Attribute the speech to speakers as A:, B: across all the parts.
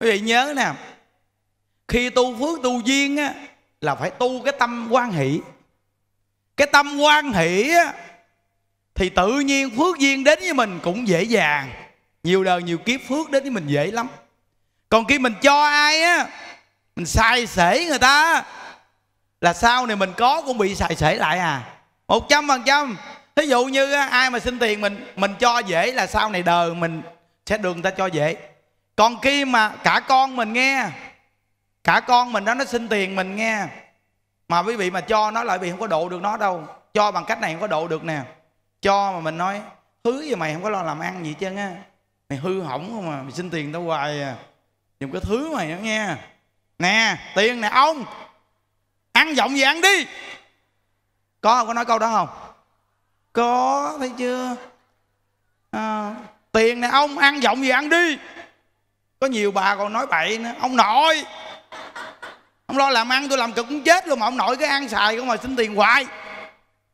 A: quý vị nhớ nè khi tu phước tu duyên á là phải tu cái tâm quan hỷ cái tâm quan hỷ á thì tự nhiên phước duyên đến với mình cũng dễ dàng nhiều đời nhiều kiếp phước đến với mình dễ lắm còn khi mình cho ai á mình sai sể người ta là sau này mình có cũng bị xài sể lại à một trăm phần trăm thí dụ như ai mà xin tiền mình mình cho dễ là sau này đời mình sẽ đường ta cho dễ còn khi mà cả con mình nghe cả con mình đó nó xin tiền mình nghe mà quý vị mà cho nó lại vì không có độ được nó đâu cho bằng cách này không có độ được nè cho mà mình nói hứa gì mày không có lo làm ăn gì chứ á mày hư hỏng không mà mày xin tiền tao hoài à đừng có thứ mày đó nghe nè tiền nè ông ăn giọng gì ăn đi có không có nói câu đó không có thấy chưa à, tiền nè ông ăn giọng gì ăn đi có nhiều bà còn nói bậy nữa ông nội ông lo làm ăn tôi làm cực cũng chết luôn mà ông nội cứ ăn xài không mà xin tiền hoài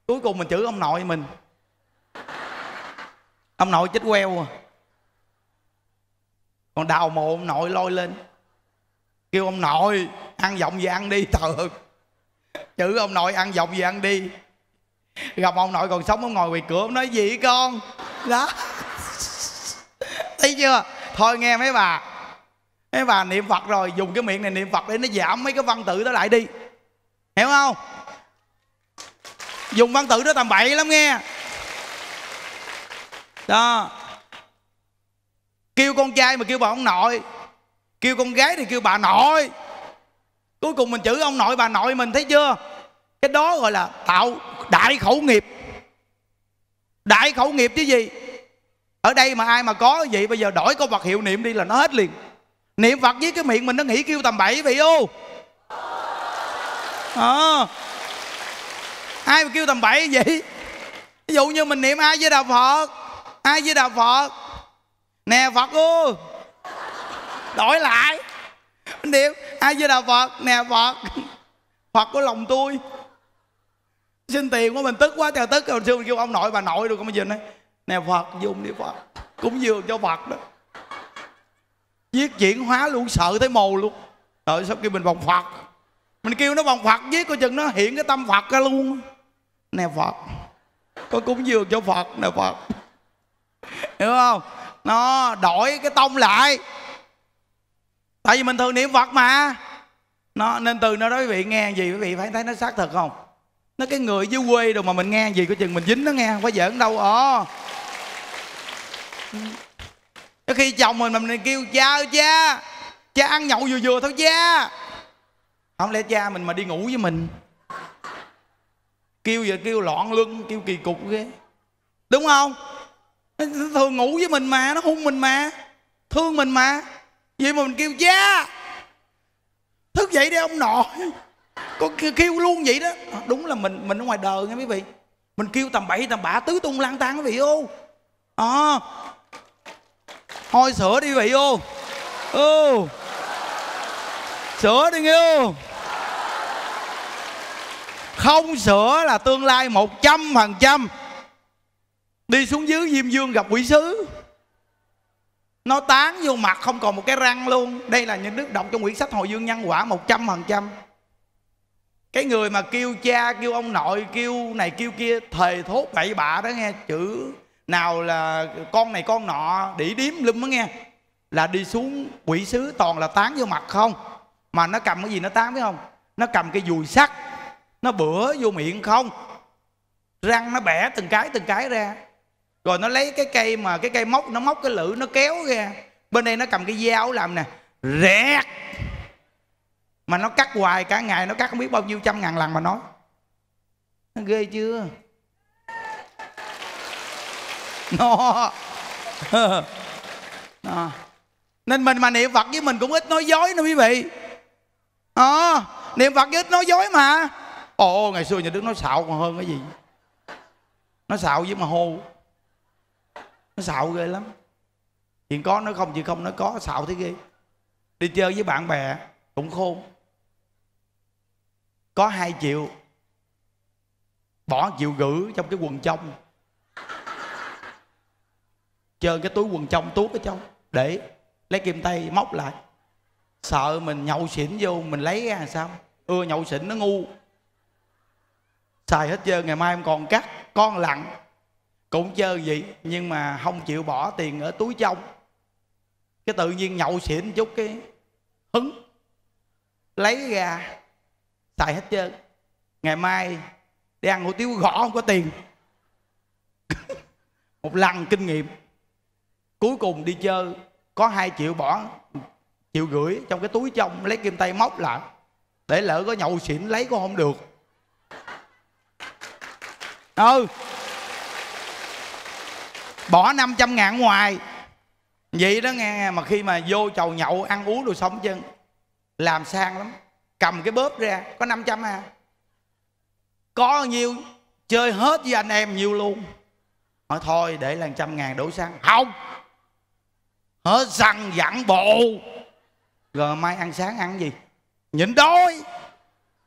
A: cuối cùng mình chửi ông nội mình ông nội chết queo à còn đào mộ ông nội lôi lên kêu ông nội ăn giọng gì ăn đi thật chữ ông nội ăn giọng gì ăn đi gặp ông nội còn sống ông ngồi quỳ cửa ông nói gì con đó thấy chưa thôi nghe mấy bà thế bà niệm phật rồi dùng cái miệng này niệm phật để nó giảm mấy cái văn tự đó lại đi hiểu không dùng văn tự đó tầm bậy lắm nghe đó kêu con trai mà kêu bà ông nội kêu con gái thì kêu bà nội cuối cùng mình chữ ông nội bà nội mình thấy chưa cái đó gọi là tạo đại khẩu nghiệp đại khẩu nghiệp chứ gì ở đây mà ai mà có vậy bây giờ đổi con vật hiệu niệm đi là nó hết liền niệm phật với cái miệng mình nó nghĩ kêu tầm bậy vậy ô à. ai mà kêu tầm bậy vậy ví dụ như mình niệm ai với đà phật ai với đà phật nè phật ô đổi lại mình niệm ai với đà phật nè phật phật của lòng tôi xin tiền của mình tức quá trời tức rồi xưa mình kêu ông nội bà nội rồi không bây giờ này, nè phật dùng đi phật cũng dường cho phật đó viết diễn hóa luôn sợ tới mồ luôn rồi sau khi mình vòng phật mình kêu nó vòng phật viết coi chừng nó hiện cái tâm phật ra luôn nè phật có cúng dường cho phật nè phật hiểu không nó đổi cái tông lại tại vì mình thường niệm phật mà nó nên từ nó đó quý vị nghe gì quý vị phải thấy nó xác thực không nó cái người dưới quê đồ mà mình nghe gì coi chừng mình dính nó nghe không phải giỡn đâu ờ cái khi chồng mình mình kêu cha ơi cha Cha ăn nhậu vừa vừa thôi cha Không lẽ cha mình mà đi ngủ với mình Kêu giờ kêu loạn lưng Kêu kỳ cục ghê Đúng không Nó thường ngủ với mình mà Nó hung mình mà Thương mình mà Vậy mà mình kêu cha Thức dậy đi ông nội con kêu luôn vậy đó Đúng là mình mình ở ngoài đời nha quý vị Mình kêu tầm bậy tầm bạ tứ tung lang tan quý vị ô à, ờ, hôi sữa đi vị ô ô, sữa đi yêu không sữa là tương lai một trăm phần trăm đi xuống dưới diêm dương gặp quỷ sứ nó tán vô mặt không còn một cái răng luôn đây là những đức đọc trong quyển sách hồi dương nhân quả một trăm phần trăm cái người mà kêu cha kêu ông nội kêu này kêu kia thề thốt bậy bạ đó nghe chữ nào là con này con nọ đỉ điếm lum á nghe là đi xuống quỷ sứ toàn là tán vô mặt không mà nó cầm cái gì nó tán biết không nó cầm cái dùi sắt nó bữa vô miệng không răng nó bẻ từng cái từng cái ra rồi nó lấy cái cây mà cái cây móc nó móc cái lưỡi nó kéo ra bên đây nó cầm cái dao làm nè rẹt mà nó cắt hoài cả ngày nó cắt không biết bao nhiêu trăm ngàn lần mà nói nó ghê chưa nó đó. nên mình mà niệm phật với mình cũng ít nói dối nữa quý vị đó. Ờ, niệm phật ít nói dối mà ồ ngày xưa nhà đức nói xạo còn hơn cái gì nó xạo với mà hô nó xạo ghê lắm chuyện có nó không chuyện không nó có xạo thế ghê đi chơi với bạn bè cũng khôn có hai triệu bỏ chịu gửi trong cái quần trong chơi cái túi quần trong tuốt ở trong để lấy kim tay móc lại sợ mình nhậu xỉn vô mình lấy ra sao ưa nhậu xỉn nó ngu xài hết chơi ngày mai em còn cắt con lặng cũng chơi vậy nhưng mà không chịu bỏ tiền ở túi trong cái tự nhiên nhậu xỉn chút cái hứng lấy ra xài hết trơn ngày mai đi ăn hủ tiếu gõ không có tiền một lần kinh nghiệm cuối cùng đi chơi có hai triệu bỏ triệu gửi trong cái túi trong lấy kim tay móc lại để lỡ có nhậu xỉn lấy cũng không được ừ bỏ 500 ngàn ngoài vậy đó nghe mà khi mà vô chầu nhậu ăn uống đồ sống chân làm sang lắm cầm cái bóp ra có 500 à có nhiêu chơi hết với anh em nhiêu luôn hỏi thôi để là trăm ngàn đổ sang không hết săn dặn bộ rồi mai ăn sáng ăn gì nhịn đói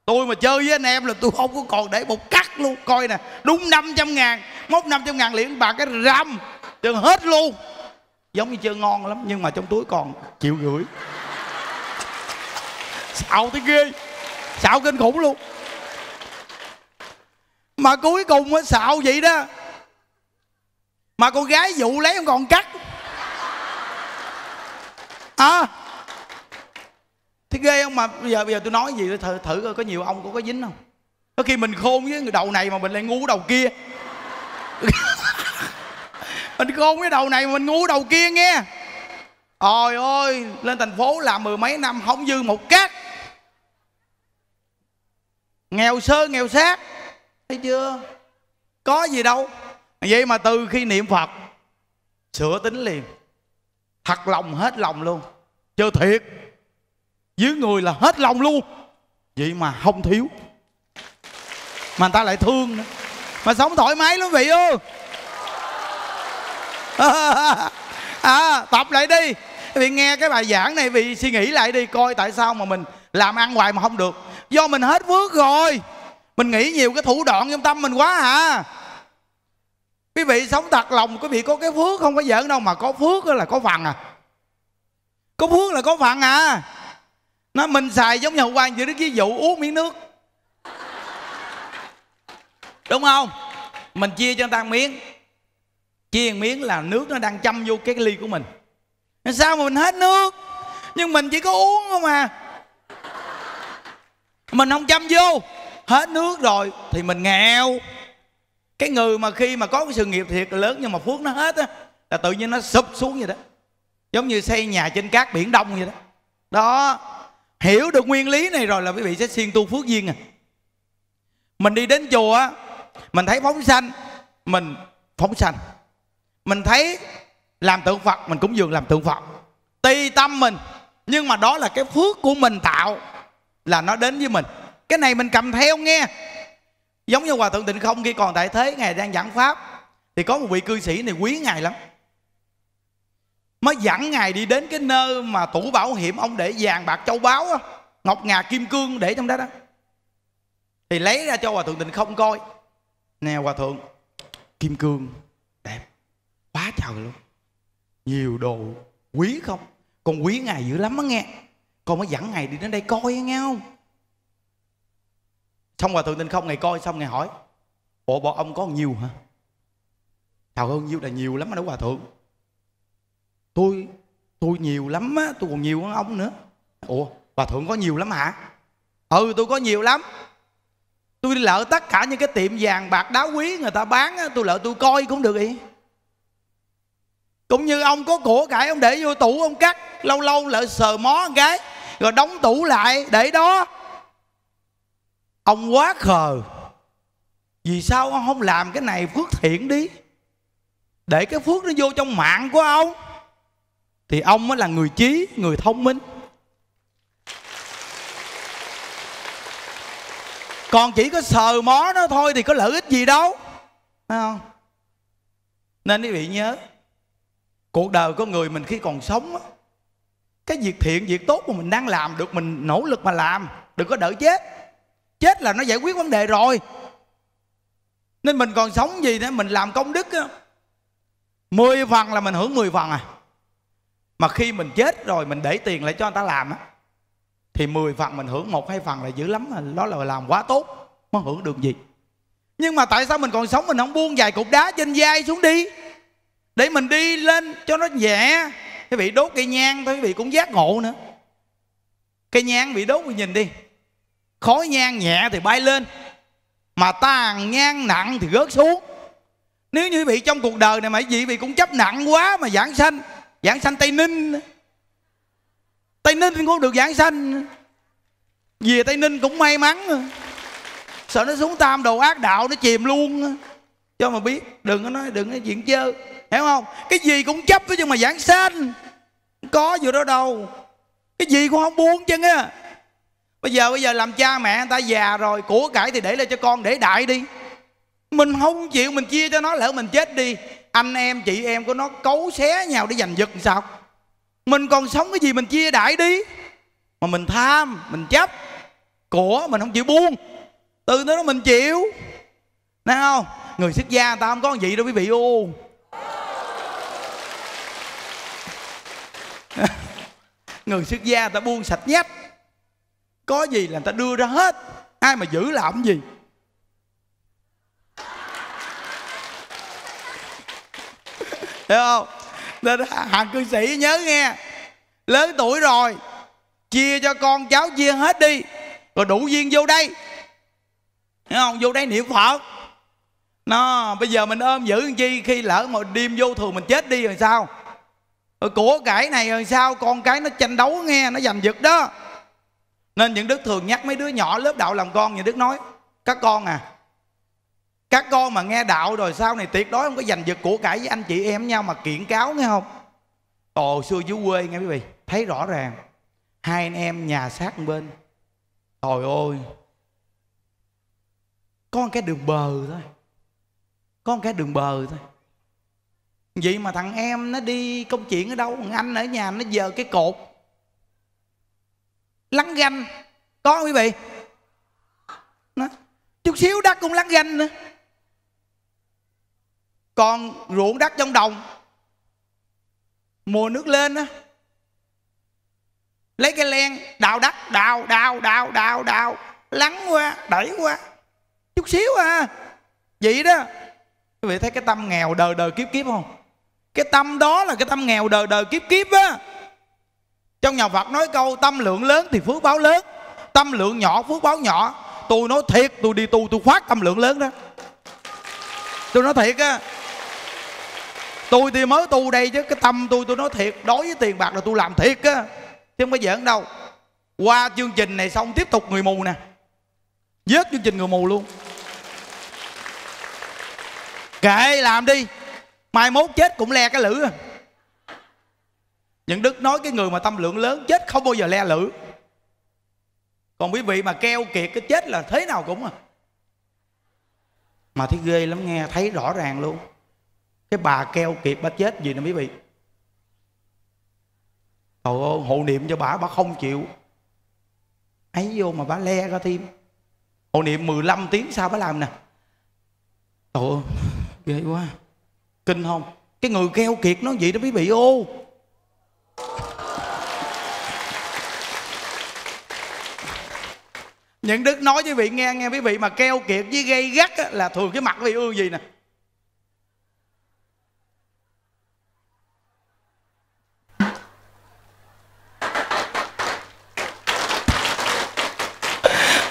A: tôi mà chơi với anh em là tôi không có còn để một cắt luôn coi nè đúng 500 ngàn mốt 500 ngàn liền bà cái răm chừng hết luôn giống như chơi ngon lắm nhưng mà trong túi còn chịu gửi xạo tới ghê xạo kinh khủng luôn mà cuối cùng á xạo vậy đó mà con gái dụ lấy không còn cắt à, thì ghê không mà bây giờ bây giờ tôi nói gì thử, thử coi có nhiều ông có có dính không có khi mình khôn với người đầu này mà mình lại ngu đầu kia mình khôn với đầu này mà mình ngu đầu kia nghe ôi ôi lên thành phố làm mười mấy năm không dư một cát nghèo sơ nghèo sát thấy chưa có gì đâu vậy mà từ khi niệm phật sửa tính liền thật lòng hết lòng luôn chơi thiệt dưới người là hết lòng luôn vậy mà không thiếu mà người ta lại thương nữa mà sống thoải mái lắm vậy ơi à, tập lại đi vì nghe cái bài giảng này vì suy nghĩ lại đi coi tại sao mà mình làm ăn hoài mà không được do mình hết phước rồi mình nghĩ nhiều cái thủ đoạn trong tâm mình quá hả à quý vị sống thật lòng quý vị có cái phước không có giỡn đâu mà có phước là có phần à có phước là có phần à nó mình xài giống như hôm qua vừa đức ví dụ uống miếng nước đúng không mình chia cho người ta miếng chia miếng là nước nó đang châm vô cái ly của mình sao mà mình hết nước nhưng mình chỉ có uống không à mình không châm vô hết nước rồi thì mình nghèo cái người mà khi mà có cái sự nghiệp thiệt là lớn nhưng mà phước nó hết á là tự nhiên nó sụp xuống vậy đó giống như xây nhà trên cát biển đông vậy đó đó hiểu được nguyên lý này rồi là quý vị sẽ siêng tu phước duyên à mình đi đến chùa mình thấy phóng sanh mình phóng sanh mình thấy làm tượng phật mình cũng dường làm tượng phật tùy tâm mình nhưng mà đó là cái phước của mình tạo là nó đến với mình cái này mình cầm theo nghe giống như hòa thượng tịnh không khi còn tại thế ngài đang giảng pháp thì có một vị cư sĩ này quý ngài lắm mới dẫn ngài đi đến cái nơi mà tủ bảo hiểm ông để vàng bạc châu báu ngọc ngà kim cương để trong đó đó thì lấy ra cho hòa thượng tịnh không coi nè hòa thượng kim cương đẹp quá trời luôn nhiều đồ quý không còn quý ngài dữ lắm á nghe con mới dẫn ngài đi đến đây coi nghe không xong hòa thượng tinh không ngày coi xong ngày hỏi bộ bọn ông có nhiều hả Thảo hơn nhiêu là nhiều lắm đó hòa thượng Tôi Tôi nhiều lắm á Tôi còn nhiều hơn ông nữa Ủa hòa thượng có nhiều lắm hả Ừ tôi có nhiều lắm Tôi lỡ tất cả những cái tiệm vàng bạc đá quý Người ta bán á Tôi lỡ tôi coi cũng được vậy Cũng như ông có của cải Ông để vô tủ ông cắt Lâu lâu lỡ sờ mó cái Rồi đóng tủ lại Để đó ông quá khờ vì sao ông không làm cái này phước thiện đi để cái phước nó vô trong mạng của ông thì ông mới là người trí người thông minh còn chỉ có sờ mó nó thôi thì có lợi ích gì đâu Thấy không nên quý vị nhớ cuộc đời của người mình khi còn sống cái việc thiện việc tốt mà mình đang làm được mình nỗ lực mà làm đừng có đợi chết chết là nó giải quyết vấn đề rồi nên mình còn sống gì nữa mình làm công đức á mười phần là mình hưởng mười phần à mà khi mình chết rồi mình để tiền lại cho người ta làm á thì mười phần mình hưởng một hai phần là dữ lắm mà đó là làm quá tốt mới hưởng được gì nhưng mà tại sao mình còn sống mình không buông vài cục đá trên vai xuống đi để mình đi lên cho nó nhẹ cái vị đốt cây nhang thôi quý vị cũng giác ngộ nữa cây nhang bị đốt quý nhìn đi khói nhang nhẹ thì bay lên mà tàn nhang nặng thì rớt xuống nếu như vị trong cuộc đời này mà vị vị cũng chấp nặng quá mà giảng sanh giảng sanh tây ninh tây ninh cũng được giảng sanh về tây ninh cũng may mắn sợ nó xuống tam đồ ác đạo nó chìm luôn cho mà biết đừng có nói đừng có chuyện chơi hiểu không cái gì cũng chấp chứ nhưng mà giảng sanh có gì đó đâu cái gì cũng không buông chân á bây giờ bây giờ làm cha mẹ người ta già rồi của cải thì để lại cho con để đại đi mình không chịu mình chia cho nó lỡ mình chết đi anh em chị em của nó cấu xé nhau để giành giật sao mình còn sống cái gì mình chia đại đi mà mình tham mình chấp của mình không chịu buông từ đó mình chịu nè không người xuất gia người ta không có gì đâu quý vị ô người xuất gia ta buông sạch nhất có gì là người ta đưa ra hết ai mà giữ là ổng gì hiểu không nên hàng cư sĩ nhớ nghe lớn tuổi rồi chia cho con cháu chia hết đi rồi đủ duyên vô đây hiểu không vô đây niệm phật nó bây giờ mình ôm giữ chi khi lỡ mà đêm vô thường mình chết đi rồi sao rồi của cải này rồi sao con cái nó tranh đấu nghe nó giành giật đó nên những Đức thường nhắc mấy đứa nhỏ lớp đạo làm con Những Đức nói Các con à Các con mà nghe đạo rồi sau này tuyệt đối không có giành giật của cải với anh chị em nhau Mà kiện cáo nghe không Ồ xưa dưới quê nghe quý vị Thấy rõ ràng Hai anh em nhà sát bên Trời ơi Có một cái đường bờ thôi Có một cái đường bờ thôi Vậy mà thằng em nó đi công chuyện ở đâu Thằng anh ở nhà nó giờ cái cột lắng ganh có không quý vị đó. chút xíu đất cũng lắng ganh nữa còn ruộng đất trong đồng mùa nước lên á lấy cái len đào đất đào đào đào đào đào lắng qua đẩy qua chút xíu à vậy đó quý vị thấy cái tâm nghèo đời đời kiếp kiếp không cái tâm đó là cái tâm nghèo đời đời kiếp kiếp á trong nhà phật nói câu tâm lượng lớn thì phước báo lớn tâm lượng nhỏ phước báo nhỏ tôi nói thiệt tôi đi tu tôi khoát tâm lượng lớn đó tôi nói thiệt á tôi thì mới tu đây chứ cái tâm tôi tôi nói thiệt đối với tiền bạc là tôi làm thiệt á chứ không có giỡn đâu qua chương trình này xong tiếp tục người mù nè dớt chương trình người mù luôn kệ làm đi mai mốt chết cũng le cái lửa những đức nói cái người mà tâm lượng lớn chết không bao giờ le lử, còn quý vị mà keo kiệt cái chết là thế nào cũng à mà thấy ghê lắm nghe thấy rõ ràng luôn cái bà keo kiệt bà chết gì nè quý vị trời ơi hộ niệm cho bà bà không chịu ấy vô mà bà le ra thêm hộ niệm 15 tiếng sao bà làm nè trời ơi ghê quá kinh không cái người keo kiệt nó vậy đó quý vị ô những đức nói với vị nghe nghe quý vị mà keo kiệt với gây gắt á, là thường cái mặt quý vị ương gì nè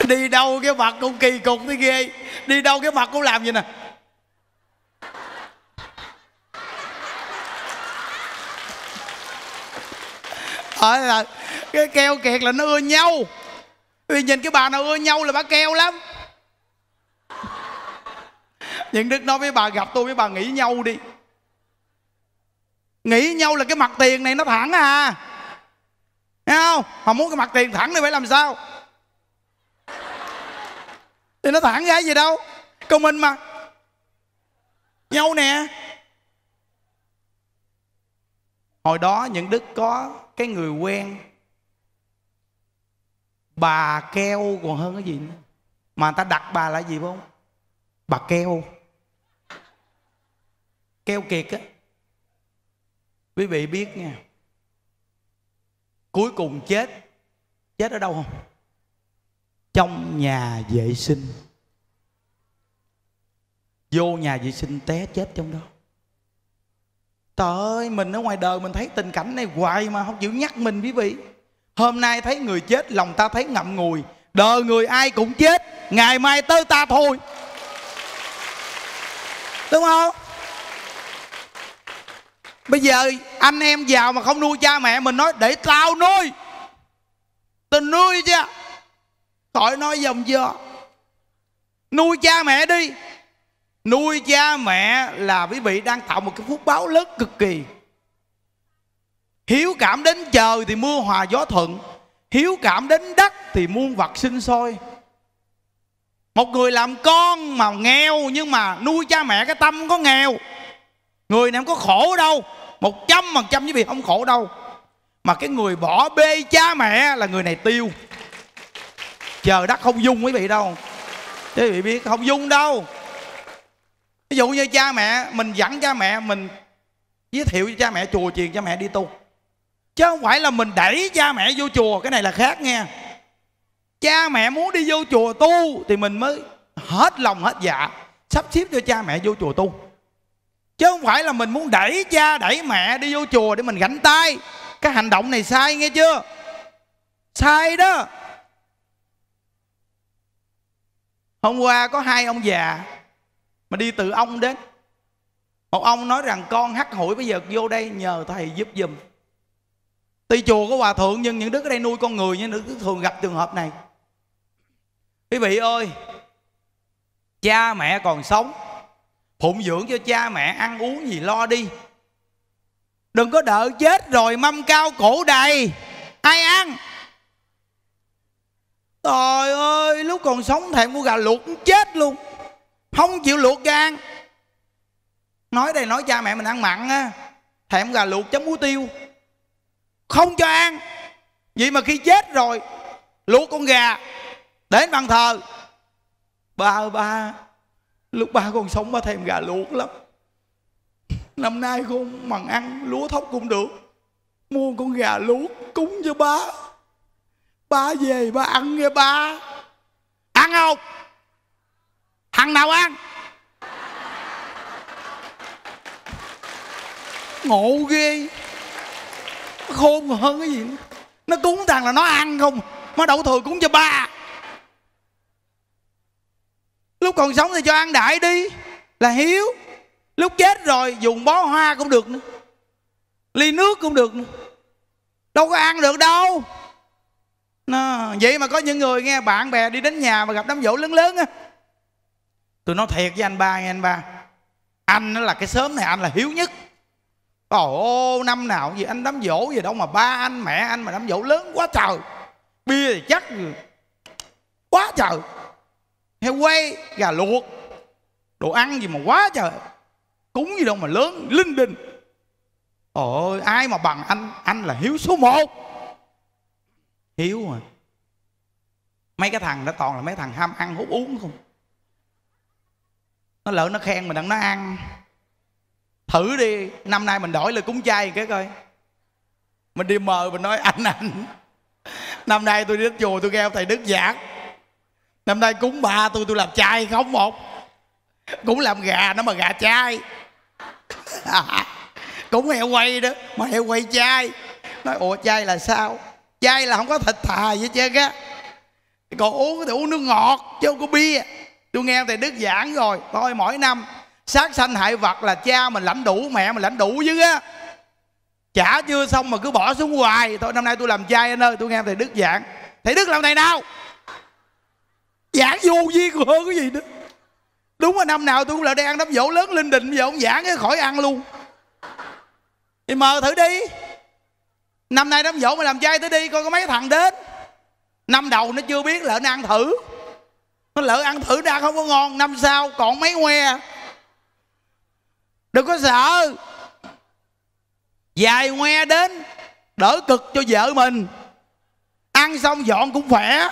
A: đi đâu cái mặt cũng kỳ cục thế ghê đi đâu cái mặt cũng làm gì nè à, là cái keo kẹt là nó ưa nhau vì nhìn cái bà nào ưa nhau là bà keo lắm những đức nói với bà gặp tôi với bà nghĩ nhau đi nghĩ nhau là cái mặt tiền này nó thẳng à Thấy không mà muốn cái mặt tiền thẳng thì phải làm sao thì nó thẳng ra gì đâu công minh mà nhau nè hồi đó những đức có cái người quen bà keo còn hơn cái gì nữa mà người ta đặt bà là gì không bà keo keo kiệt á quý vị biết nha cuối cùng chết chết ở đâu không trong nhà vệ sinh vô nhà vệ sinh té chết trong đó Trời ơi, mình ở ngoài đời mình thấy tình cảnh này hoài mà không chịu nhắc mình quý vị. Hôm nay thấy người chết, lòng ta thấy ngậm ngùi. Đời người ai cũng chết, ngày mai tới ta thôi. Đúng không? Bây giờ anh em giàu mà không nuôi cha mẹ mình nói để tao nuôi. Tao nuôi chứ. Khỏi nói dòng dò. Nuôi cha mẹ đi, nuôi cha mẹ là quý vị đang tạo một cái phúc báo lớn cực kỳ hiếu cảm đến trời thì mưa hòa gió thuận hiếu cảm đến đất thì muôn vật sinh sôi một người làm con mà nghèo nhưng mà nuôi cha mẹ cái tâm có nghèo người này không có khổ đâu một trăm phần trăm với vị không khổ đâu mà cái người bỏ bê cha mẹ là người này tiêu chờ đất không dung quý vị đâu quý vị biết không dung đâu ví dụ như cha mẹ mình dẫn cha mẹ mình giới thiệu cho cha mẹ chùa chiền cha mẹ đi tu chứ không phải là mình đẩy cha mẹ vô chùa cái này là khác nghe cha mẹ muốn đi vô chùa tu thì mình mới hết lòng hết dạ sắp xếp cho cha mẹ vô chùa tu chứ không phải là mình muốn đẩy cha đẩy mẹ đi vô chùa để mình gánh tay cái hành động này sai nghe chưa sai đó hôm qua có hai ông già mà đi từ ông đến một ông nói rằng con hắt hủi bây giờ vô đây nhờ thầy giúp giùm tuy chùa có hòa thượng nhưng những đứa ở đây nuôi con người nhưng đức thường gặp trường hợp này quý vị ơi cha mẹ còn sống phụng dưỡng cho cha mẹ ăn uống gì lo đi đừng có đợi chết rồi mâm cao cổ đầy ai ăn trời ơi lúc còn sống thèm mua gà luộc chết luôn không chịu luộc gan nói đây nói cha mẹ mình ăn mặn á thèm gà luộc chấm muối tiêu không cho ăn vậy mà khi chết rồi luộc con gà đến bàn thờ ba ba lúc ba còn sống ba thèm gà luộc lắm năm nay con bằng ăn lúa thóc cũng được mua con gà luộc cúng cho ba ba về ba ăn nghe ba ăn không thằng nào ăn ngộ ghê khôn hơn cái gì nó cúng thằng là nó ăn không mà đậu thừa cúng cho ba lúc còn sống thì cho ăn đại đi là hiếu lúc chết rồi dùng bó hoa cũng được nữa ly nước cũng được nữa đâu có ăn được đâu nó, vậy mà có những người nghe bạn bè đi đến nhà mà gặp đám dỗ lớn lớn á tôi nói thiệt với anh ba nghe anh ba anh nó là cái sớm này anh là hiếu nhất ồ năm nào gì anh đám dỗ gì đâu mà ba anh mẹ anh mà đám dỗ lớn quá trời bia thì chắc quá trời heo quay gà luộc đồ ăn gì mà quá trời cúng gì đâu mà lớn linh đình ôi ai mà bằng anh anh là hiếu số một hiếu mà mấy cái thằng đó toàn là mấy thằng ham ăn hút uống không nó lỡ nó khen mình đặng nó ăn thử đi năm nay mình đổi lời cúng chay cái coi mình đi mời mình nói anh anh năm nay tôi đi đến chùa tôi gheo thầy đức giảng năm nay cúng ba tôi tôi làm chay không một cũng làm gà nó mà gà chay cũng heo quay đó mà heo quay chay nói ủa chay là sao chay là không có thịt thà gì chứ trơn á còn uống thì uống nước ngọt chứ không có bia tôi nghe thầy đức giảng rồi thôi mỗi năm sát sanh hại vật là cha mình lãnh đủ mẹ mình lãnh đủ chứ á chả chưa xong mà cứ bỏ xuống hoài thôi năm nay tôi làm trai anh ơi tôi nghe thầy đức giảng thầy đức làm thầy nào giảng vô duyên hơn cái gì nữa đúng là năm nào tôi cũng lại đang ăn đám dỗ lớn linh đình bây giờ ông giảng cái khỏi ăn luôn thì mờ thử đi năm nay đám dỗ mà làm trai tới đi coi có mấy thằng đến năm đầu nó chưa biết là nó ăn thử nó lỡ ăn thử ra không có ngon năm sau còn mấy que đừng có sợ dài ngoe đến đỡ cực cho vợ mình ăn xong dọn cũng khỏe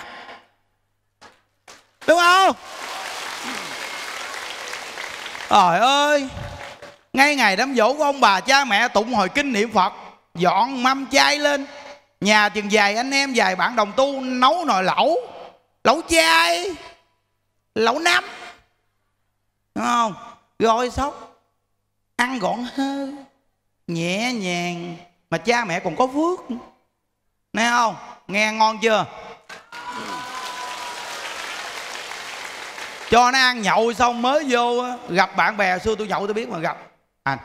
A: đúng không trời ơi ngay ngày đám dỗ của ông bà cha mẹ tụng hồi kinh niệm phật dọn mâm chay lên nhà chừng dài anh em dài bạn đồng tu nấu nồi lẩu lẩu chay lẩu nấm đúng không rồi xong ăn gọn hơn, nhẹ nhàng mà cha mẹ còn có phước nghe không nghe ngon chưa cho nó ăn nhậu xong mới vô gặp bạn bè xưa tôi nhậu tôi biết mà gặp anh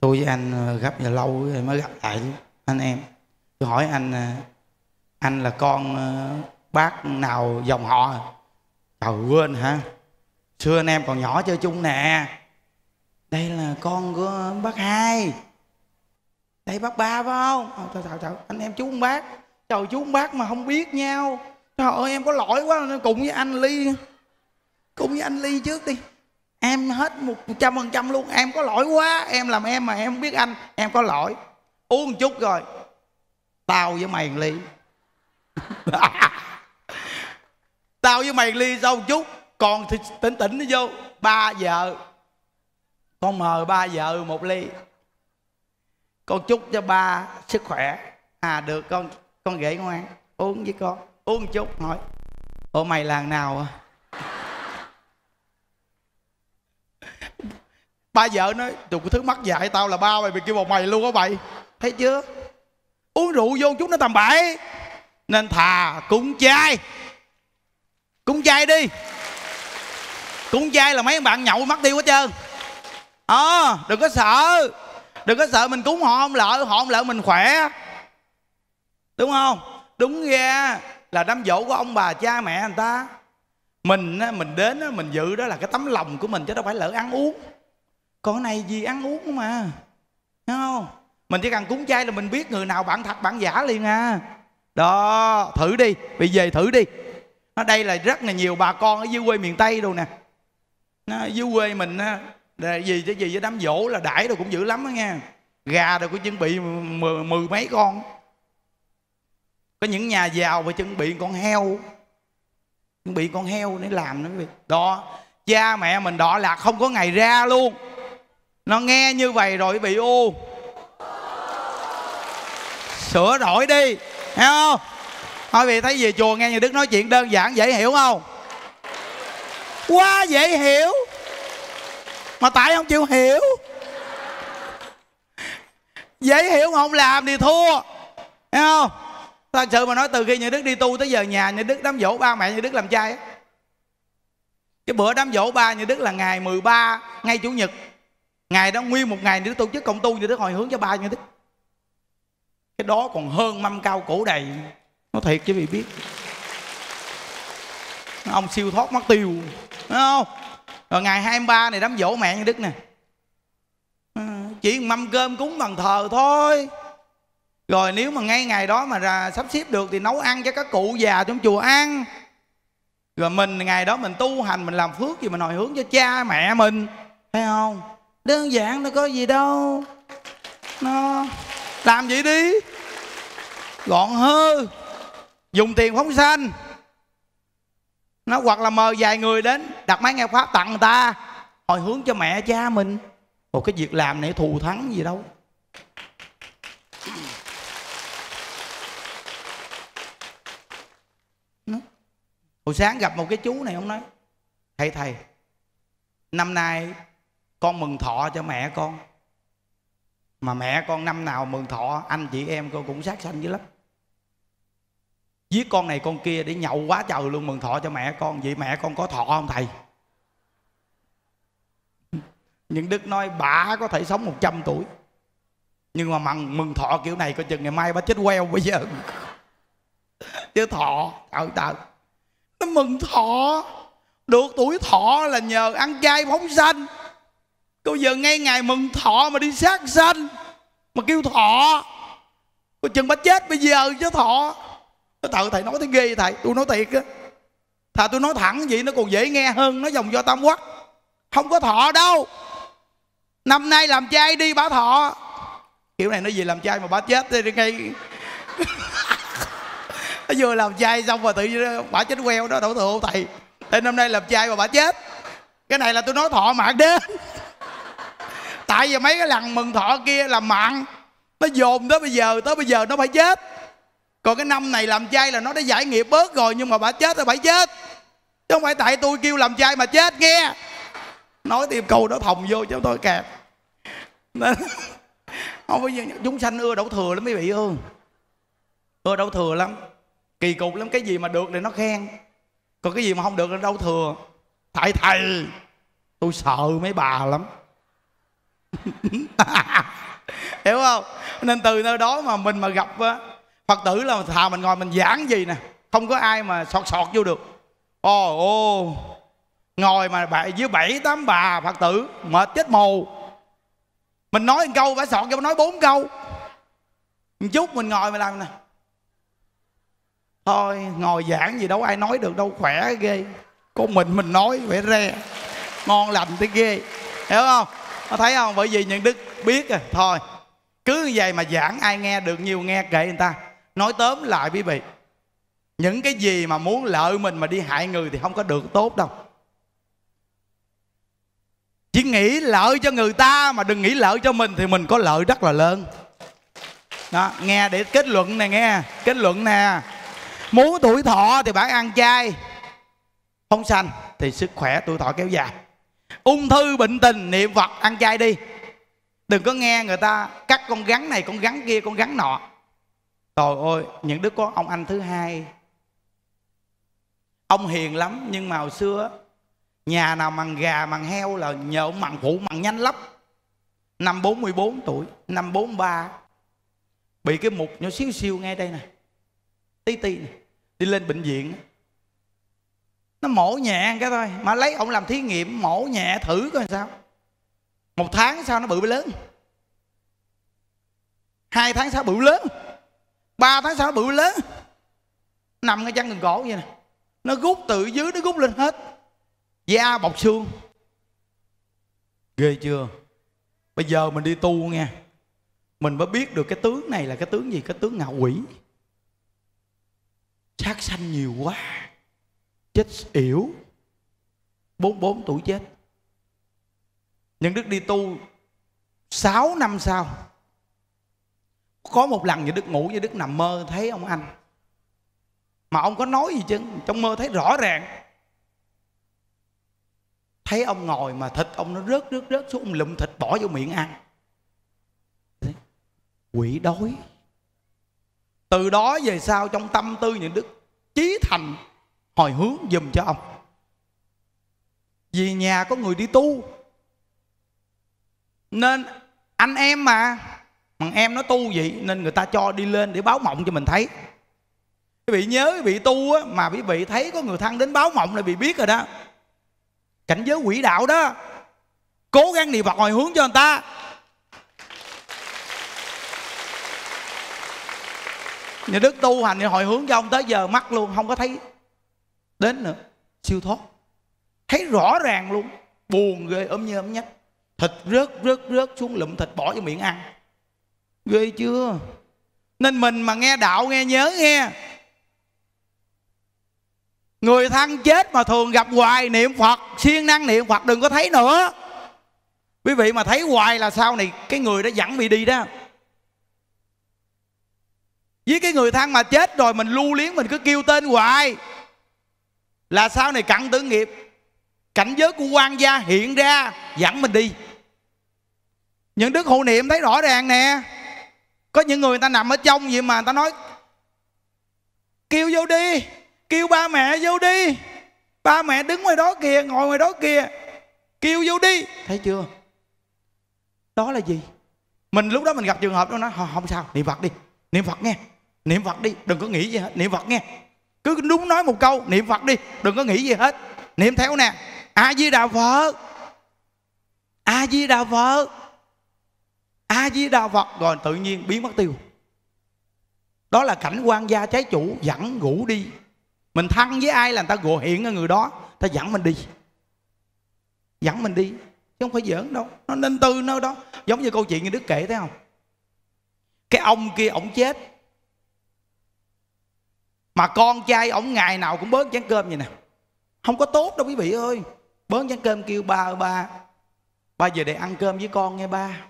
A: tôi với anh ờ, gặp giờ lâu rồi mới gặp lại anh em tôi hỏi anh ờ, anh là con ờ, bác nào dòng họ Trời quên hả Xưa anh em còn nhỏ chơi chung nè Đây là con của bác hai Đây bác ba phải không trời, trời, trời. Anh em chú bác Trời chú bác mà không biết nhau Trời ơi em có lỗi quá Cùng với anh Ly Cùng với anh Ly trước đi Em hết một trăm phần trăm luôn Em có lỗi quá Em làm em mà em không biết anh Em có lỗi Uống chút rồi Tao với mày Ly Tao với mày ly sau chút Còn thì tỉnh tỉnh nó vô Ba vợ Con mời ba vợ một ly Con chúc cho ba sức khỏe À được con con ghệ ngoan Uống với con Uống chút hỏi Ủa mày làng nào à? ba vợ nói tụi có thứ mắc dạy tao là ba mày bị kêu một mày luôn á mày thấy chưa uống rượu vô chút nó tầm bậy nên thà cúng chai. Cũng chay đi Cũng chay là mấy bạn nhậu mất tiêu hết trơn à, Đừng có sợ Đừng có sợ mình cúng họ không lỡ Họ không lỡ mình khỏe Đúng không Đúng ra là đám dỗ của ông bà cha mẹ người ta Mình mình đến mình dự đó là cái tấm lòng của mình Chứ đâu phải lỡ ăn uống Còn này gì ăn uống mà Đúng không Mình chỉ cần cúng chay là mình biết người nào bạn thật bạn giả liền à Đó thử đi Bị về thử đi ở đây là rất là nhiều bà con ở dưới quê miền tây đâu nè nó, dưới quê mình á là gì cái gì với đám dỗ là đãi rồi cũng dữ lắm đó nghe gà rồi cũng chuẩn bị mười, mười mấy con có những nhà giàu mà chuẩn bị con heo chuẩn bị con heo để làm nữa đó cha mẹ mình đọ lạc không có ngày ra luôn nó nghe như vậy rồi bị u, sửa đổi đi thấy không Mọi vị thấy về chùa nghe như Đức nói chuyện đơn giản dễ hiểu không? Quá dễ hiểu Mà tại không chịu hiểu Dễ hiểu mà không làm thì thua Thấy không? Thật sự mà nói từ khi Như Đức đi tu tới giờ nhà Như Đức đám dỗ ba mẹ Như Đức làm trai Cái bữa đám dỗ ba Như Đức là ngày 13 Ngay Chủ nhật Ngày đó nguyên một ngày Như Đức tổ chức cộng tu Như Đức hồi hướng cho ba Như Đức Cái đó còn hơn mâm cao cổ đầy nó thiệt chứ vị biết ông siêu thoát mất tiêu đúng không rồi ngày 23 này đám dỗ mẹ như đức nè ờ, chỉ mâm cơm cúng bằng thờ thôi rồi nếu mà ngay ngày đó mà ra sắp xếp được thì nấu ăn cho các cụ già trong chùa ăn rồi mình ngày đó mình tu hành mình làm phước gì mình hồi hướng cho cha mẹ mình thấy không đơn giản nó có gì đâu nó làm vậy đi gọn hơn dùng tiền phóng sanh nó hoặc là mời vài người đến đặt máy nghe pháp tặng người ta hồi hướng cho mẹ cha mình một cái việc làm này thù thắng gì đâu hồi sáng gặp một cái chú này ông nói thầy thầy năm nay con mừng thọ cho mẹ con mà mẹ con năm nào mừng thọ anh chị em con cũng sát sanh dữ lắm giết con này con kia để nhậu quá trời luôn mừng thọ cho mẹ con vậy mẹ con có thọ không thầy những đức nói bà có thể sống 100 tuổi nhưng mà mừng, mừng thọ kiểu này coi chừng ngày mai bà chết queo bây giờ chứ thọ trời trời nó mừng thọ được tuổi thọ là nhờ ăn chay phóng sanh cô giờ ngay ngày mừng thọ mà đi sát sanh mà kêu thọ coi chừng bà chết bây giờ chứ thọ thợ thầy nói thấy ghê vậy thầy tôi nói thiệt á thà tôi nói thẳng vậy nó còn dễ nghe hơn nó dòng do tam quốc không có thọ đâu năm nay làm trai đi bả thọ kiểu này nó gì làm trai mà bả chết thì ngay nó vừa làm trai xong rồi tự nhiên bà chết queo đó đổ thừa thầy thế năm nay làm trai mà bả chết cái này là tôi nói thọ mạng đến tại vì mấy cái lần mừng thọ kia làm mạng nó dồn tới bây giờ tới bây giờ nó phải chết còn cái năm này làm chay là nó đã giải nghiệp bớt rồi nhưng mà bà chết thì bà chết chứ không phải tại tôi kêu làm chay mà chết nghe nói thêm câu đó phòng vô cho tôi kẹt không bây giờ chúng sanh ưa đậu thừa lắm mấy vị ơi ưa đậu thừa lắm kỳ cục lắm cái gì mà được thì nó khen còn cái gì mà không được là đậu thừa thầy thầy tôi sợ mấy bà lắm hiểu không nên từ nơi đó mà mình mà gặp á phật tử là thà mình ngồi mình giảng gì nè không có ai mà sọt sọt vô được ồ ô ngồi mà bậy với bảy tám bà phật tử mệt chết mù mình nói một câu phải sọt cho nói bốn câu một chút mình ngồi mình làm nè thôi ngồi giảng gì đâu ai nói được đâu khỏe ghê con mình mình nói phải re ngon lành tới ghê hiểu không có thấy không bởi vì những đức biết rồi à. thôi cứ như vậy mà giảng ai nghe được nhiều nghe kệ người ta nói tóm lại quý vị những cái gì mà muốn lợi mình mà đi hại người thì không có được tốt đâu chỉ nghĩ lợi cho người ta mà đừng nghĩ lợi cho mình thì mình có lợi rất là lớn đó nghe để kết luận này nghe kết luận nè muốn tuổi thọ thì bạn ăn chay không sanh thì sức khỏe tuổi thọ kéo dài ung thư bệnh tình niệm phật ăn chay đi đừng có nghe người ta cắt con rắn này con rắn kia con rắn nọ Trời ơi, những đứa con ông anh thứ hai Ông hiền lắm nhưng mà hồi xưa Nhà nào mằng gà mằng heo là nhờ ông mằng phụ mằng nhanh lắm Năm 44 tuổi, năm 43 Bị cái mục nhỏ xíu xiu ngay đây nè Tí tí nè Đi lên bệnh viện Nó mổ nhẹ cái thôi Mà lấy ông làm thí nghiệm mổ nhẹ thử coi sao Một tháng sau nó bự lớn Hai tháng sau bự lớn ba tháng sau nó bự lớn nằm ngay chân gần cổ vậy nè nó rút từ dưới nó rút lên hết da bọc xương ghê chưa bây giờ mình đi tu nghe mình mới biết được cái tướng này là cái tướng gì cái tướng ngạo quỷ sát sanh nhiều quá chết yểu 44 tuổi chết nhưng đức đi tu 6 năm sau có một lần như đức ngủ như đức nằm mơ thấy ông anh mà ông có nói gì chứ trong mơ thấy rõ ràng thấy ông ngồi mà thịt ông nó rớt rớt rớt xuống ông lụm thịt bỏ vô miệng ăn quỷ đói từ đó về sau trong tâm tư những đức chí thành hồi hướng dùm cho ông vì nhà có người đi tu nên anh em mà mà em nó tu vậy nên người ta cho đi lên để báo mộng cho mình thấy Quý vị nhớ quý vị tu á, mà quý vị thấy có người thân đến báo mộng là bị biết rồi đó Cảnh giới quỷ đạo đó Cố gắng niệm Phật hồi hướng cho người ta Nhà Đức tu hành thì hồi hướng cho ông tới giờ mắt luôn Không có thấy đến nữa Siêu thoát Thấy rõ ràng luôn Buồn ghê ấm như ấm nhất Thịt rớt rớt rớt xuống lụm thịt bỏ vô miệng ăn ghê chưa nên mình mà nghe đạo nghe nhớ nghe người thân chết mà thường gặp hoài niệm phật siêng năng niệm phật đừng có thấy nữa quý vị mà thấy hoài là sao này cái người đã dẫn bị đi đó với cái người thân mà chết rồi mình lưu liếng mình cứ kêu tên hoài là sao này cặn tử nghiệp cảnh giới của quan gia hiện ra dẫn mình đi những đức hộ niệm thấy rõ ràng nè có những người người ta nằm ở trong vậy mà người ta nói kêu vô đi kêu ba mẹ vô đi ba mẹ đứng ngoài đó kìa ngồi ngoài đó kìa kêu vô đi thấy chưa đó là gì mình lúc đó mình gặp trường hợp đó nó không sao niệm phật đi niệm phật nghe niệm phật đi đừng có nghĩ gì hết niệm phật nghe cứ đúng nói một câu niệm phật đi đừng có nghĩ gì hết niệm theo nè a di đà phật a di đà phật a di đà phật rồi tự nhiên biến mất tiêu đó là cảnh quan gia trái chủ dẫn ngủ đi mình thân với ai là người ta gộ hiện ở người đó ta dẫn mình đi dẫn mình đi chứ không phải giỡn đâu nó nên tư nó đó giống như câu chuyện như đức kể thấy không cái ông kia ổng chết mà con trai ổng ngày nào cũng bớt chén cơm vậy nè không có tốt đâu quý vị ơi bớt chén cơm kêu ba ơi ba ba về để ăn cơm với con nghe ba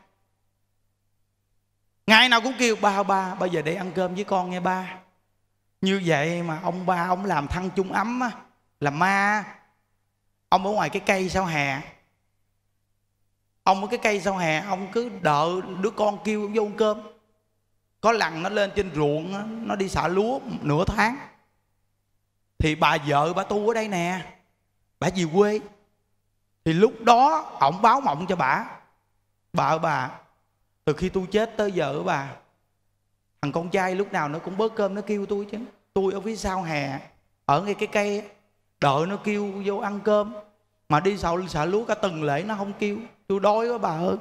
A: ngày nào cũng kêu ba ba bây giờ để ăn cơm với con nghe ba như vậy mà ông ba ông làm thân chung ấm á là ma ông ở ngoài cái cây sau hè ông ở cái cây sau hè ông cứ đợi đứa con kêu vô ăn cơm có lần nó lên trên ruộng nó đi xả lúa nửa tháng thì bà vợ bà tu ở đây nè bà về quê thì lúc đó ông báo mộng cho bà bà bà từ khi tôi chết tới giờ bà thằng con trai lúc nào nó cũng bớt cơm nó kêu tôi chứ tôi ở phía sau hè ở ngay cái cây đợi nó kêu vô ăn cơm mà đi sau sợ lúa cả tuần lễ nó không kêu tôi đói quá bà ơi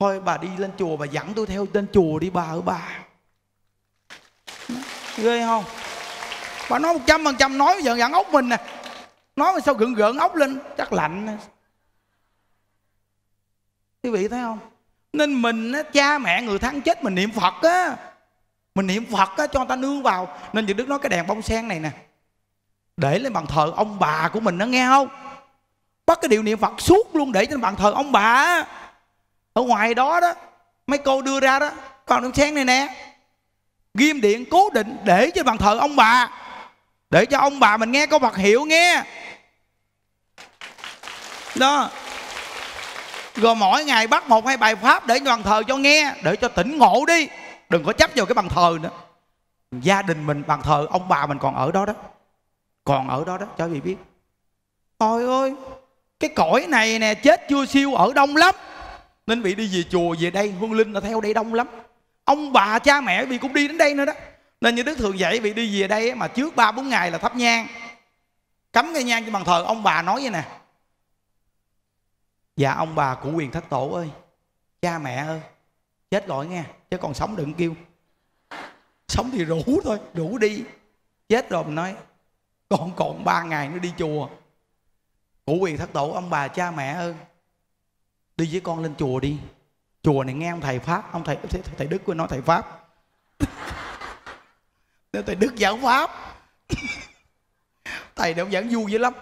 A: thôi bà đi lên chùa bà dẫn tôi theo lên chùa đi bà ơi bà ghê không bà nói một trăm phần trăm nói giờ dặn ốc mình nè nói mà sao gượng gượng ốc lên chắc lạnh nè quý vị thấy không nên mình á, cha mẹ người thân chết mình niệm phật á mình niệm phật á cho người ta nương vào nên những đức nói cái đèn bông sen này nè để lên bàn thờ ông bà của mình nó nghe không bắt cái điều niệm phật suốt luôn để trên bàn thờ ông bà ở ngoài đó đó mấy cô đưa ra đó còn đèn sen này nè ghim điện cố định để trên bàn thờ ông bà để cho ông bà mình nghe câu Phật hiệu nghe đó rồi mỗi ngày bắt một hai bài pháp để đoàn thờ cho nghe để cho tỉnh ngộ đi đừng có chấp vào cái bàn thờ nữa gia đình mình bàn thờ ông bà mình còn ở đó đó còn ở đó đó cho vị biết ôi ơi cái cõi này nè chết chưa siêu ở đông lắm nên bị đi về chùa về đây hương linh là theo đây đông lắm ông bà cha mẹ vị cũng đi đến đây nữa đó nên như đức thường dạy vị đi về đây mà trước ba bốn ngày là thắp nhang cắm cái nhang cho bàn thờ ông bà nói vậy nè và dạ, ông bà cụ quyền thất tổ ơi cha mẹ ơi chết rồi nghe chứ còn sống đừng kêu sống thì rủ thôi rủ đi chết rồi mình nói còn còn ba ngày nữa đi chùa cụ quyền thất tổ ông bà cha mẹ ơi đi với con lên chùa đi chùa này nghe ông thầy pháp ông thầy thầy, đức quên nói thầy pháp nếu thầy đức giảng pháp thầy đều giảng vui dữ lắm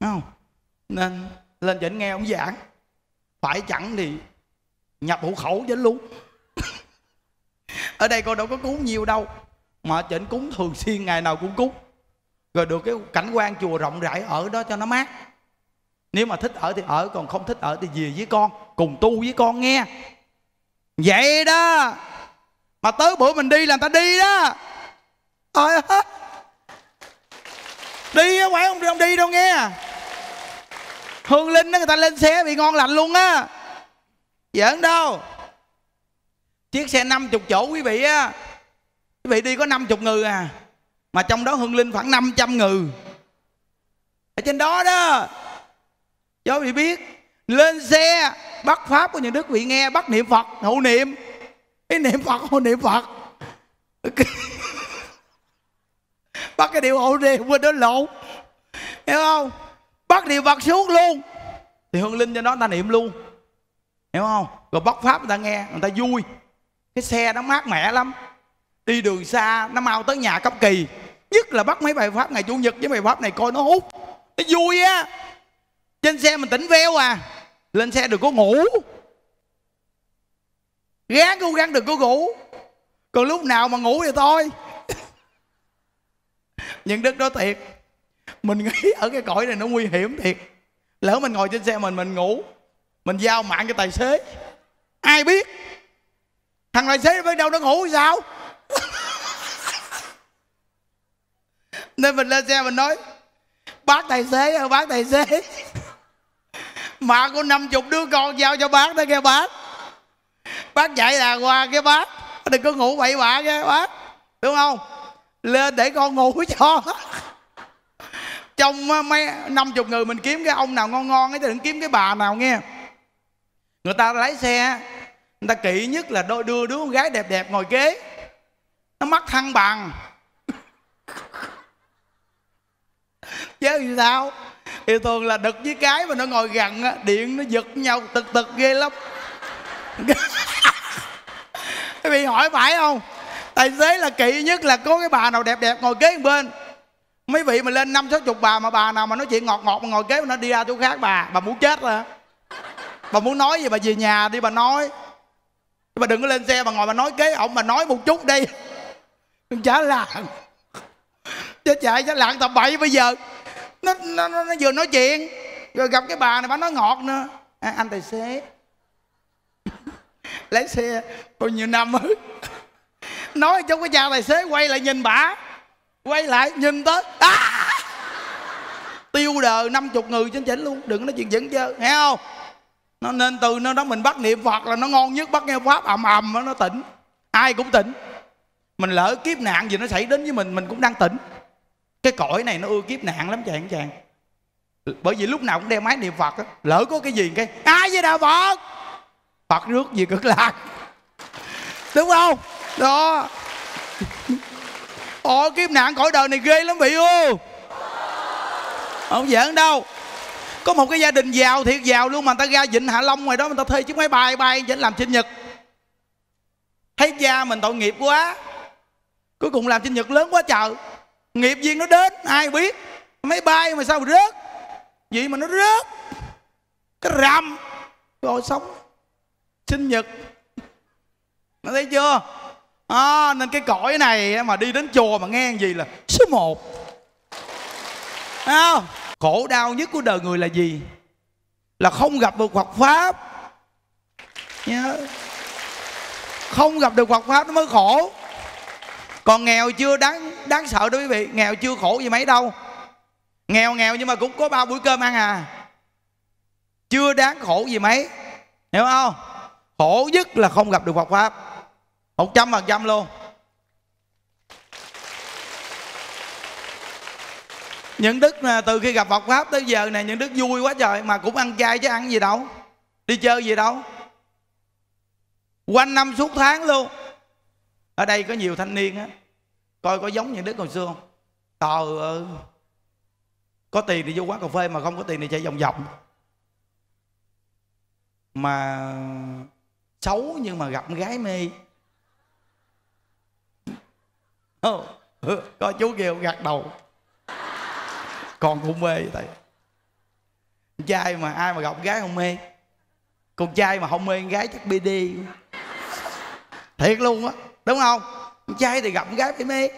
A: Đúng không nên lên dẫn nghe ông giảng phải chẳng thì nhập hộ khẩu với luôn ở đây con đâu có cúng nhiều đâu mà chỉnh cúng thường xuyên ngày nào cũng cúng rồi được cái cảnh quan chùa rộng rãi ở đó cho nó mát nếu mà thích ở thì ở còn không thích ở thì về với con cùng tu với con nghe vậy đó mà tới bữa mình đi là người ta đi đó thôi đi á quậy không đi không đi đâu nghe hương linh đó người ta lên xe bị ngon lành luôn á giỡn đâu chiếc xe 50 chỗ quý vị á quý vị đi có 50 người à mà trong đó hương linh khoảng 500 người ở trên đó đó cho vị biết lên xe bắt pháp của những đức vị nghe bắt niệm phật hộ niệm cái niệm phật hộ niệm phật bắt cái điều hộ niệm quên đó lộn hiểu không bắt điều vật xuống luôn thì hương linh cho nó ta niệm luôn hiểu không rồi bắt pháp người ta nghe người ta vui cái xe nó mát mẻ lắm đi đường xa nó mau tới nhà cấp kỳ nhất là bắt mấy bài pháp ngày chủ nhật với bài pháp này coi nó hút nó vui á trên xe mình tỉnh veo à lên xe đừng có ngủ ráng cố gắng đừng có ngủ còn lúc nào mà ngủ thì thôi những đức đó thiệt mình nghĩ ở cái cõi này nó nguy hiểm thiệt lỡ mình ngồi trên xe mình mình ngủ mình giao mạng cho tài xế ai biết thằng tài xế bên đâu nó ngủ sao nên mình lên xe mình nói bác tài xế ơi bác tài xế mà có năm chục đứa con giao cho bác đó nghe bác bác chạy là qua cái bác đừng có ngủ bậy bạ nghe bác đúng không lên để con ngủ cho trong mấy năm chục người mình kiếm cái ông nào ngon ngon ấy thì đừng kiếm cái bà nào nghe người ta lái xe người ta kỵ nhất là đôi đưa đứa con gái đẹp đẹp ngồi kế nó mắc thăng bằng chứ thì sao thì thường là đực với cái mà nó ngồi gần á điện nó giật nhau tực tực ghê lắm bị hỏi phải không tài xế là kỵ nhất là có cái bà nào đẹp đẹp ngồi kế bên mấy vị mà lên năm sáu chục bà mà bà nào mà nói chuyện ngọt ngọt mà ngồi kế nó đi ra chỗ khác bà bà muốn chết rồi bà muốn nói gì bà về nhà đi bà nói bà đừng có lên xe bà ngồi bà nói kế ông bà nói một chút đi đừng trả chết chạy trả lạng tầm bậy bây giờ nó, nó, nó, nó vừa nói chuyện rồi gặp cái bà này bà nói ngọt nữa à, anh tài xế lấy xe bao nhiêu năm nói cho cái cha tài xế quay lại nhìn bà quay lại nhìn tới à! tiêu đờ 50 người trên chỉnh luôn đừng nói chuyện dẫn chơi nghe không nó nên từ nơi đó mình bắt niệm phật là nó ngon nhất bắt nghe pháp ầm ầm nó tỉnh ai cũng tỉnh mình lỡ kiếp nạn gì nó xảy đến với mình mình cũng đang tỉnh cái cõi này nó ưa kiếp nạn lắm chàng chàng bởi vì lúc nào cũng đeo máy niệm phật á lỡ có cái gì cái ai với đạo phật phật rước gì cực lạc đúng không đó ồ kiếp nạn cõi đời này ghê lắm bị ô không giỡn đâu có một cái gia đình giàu thiệt giàu luôn mà người ta ra vịnh hạ long ngoài đó người ta thuê chiếc máy bay bay để làm sinh nhật thấy cha mình tội nghiệp quá cuối cùng làm sinh nhật lớn quá trời nghiệp viên nó đến ai biết máy bay mà sao mà rớt vậy mà nó rớt cái rầm rồi sống sinh nhật nó thấy chưa à, nên cái cõi này mà đi đến chùa mà nghe gì là số một à, khổ đau nhất của đời người là gì là không gặp được Phật pháp nhớ không gặp được Phật pháp nó mới khổ còn nghèo chưa đáng đáng sợ đó quý vị nghèo chưa khổ gì mấy đâu nghèo nghèo nhưng mà cũng có ba buổi cơm ăn à chưa đáng khổ gì mấy hiểu không khổ nhất là không gặp được Phật pháp 100% luôn những đức từ khi gặp Phật pháp tới giờ này những đức vui quá trời mà cũng ăn chay chứ ăn gì đâu đi chơi gì đâu quanh năm suốt tháng luôn ở đây có nhiều thanh niên á coi có giống những đức hồi xưa không tờ có tiền thì vô quán cà phê mà không có tiền thì chạy vòng vòng mà xấu nhưng mà gặp gái mê không có chú kia gật đầu còn cũng mê vậy thầy trai mà ai mà gặp gái không mê con trai mà không mê con gái chắc đi. thiệt luôn á đúng không con trai thì gặp con gái phải mê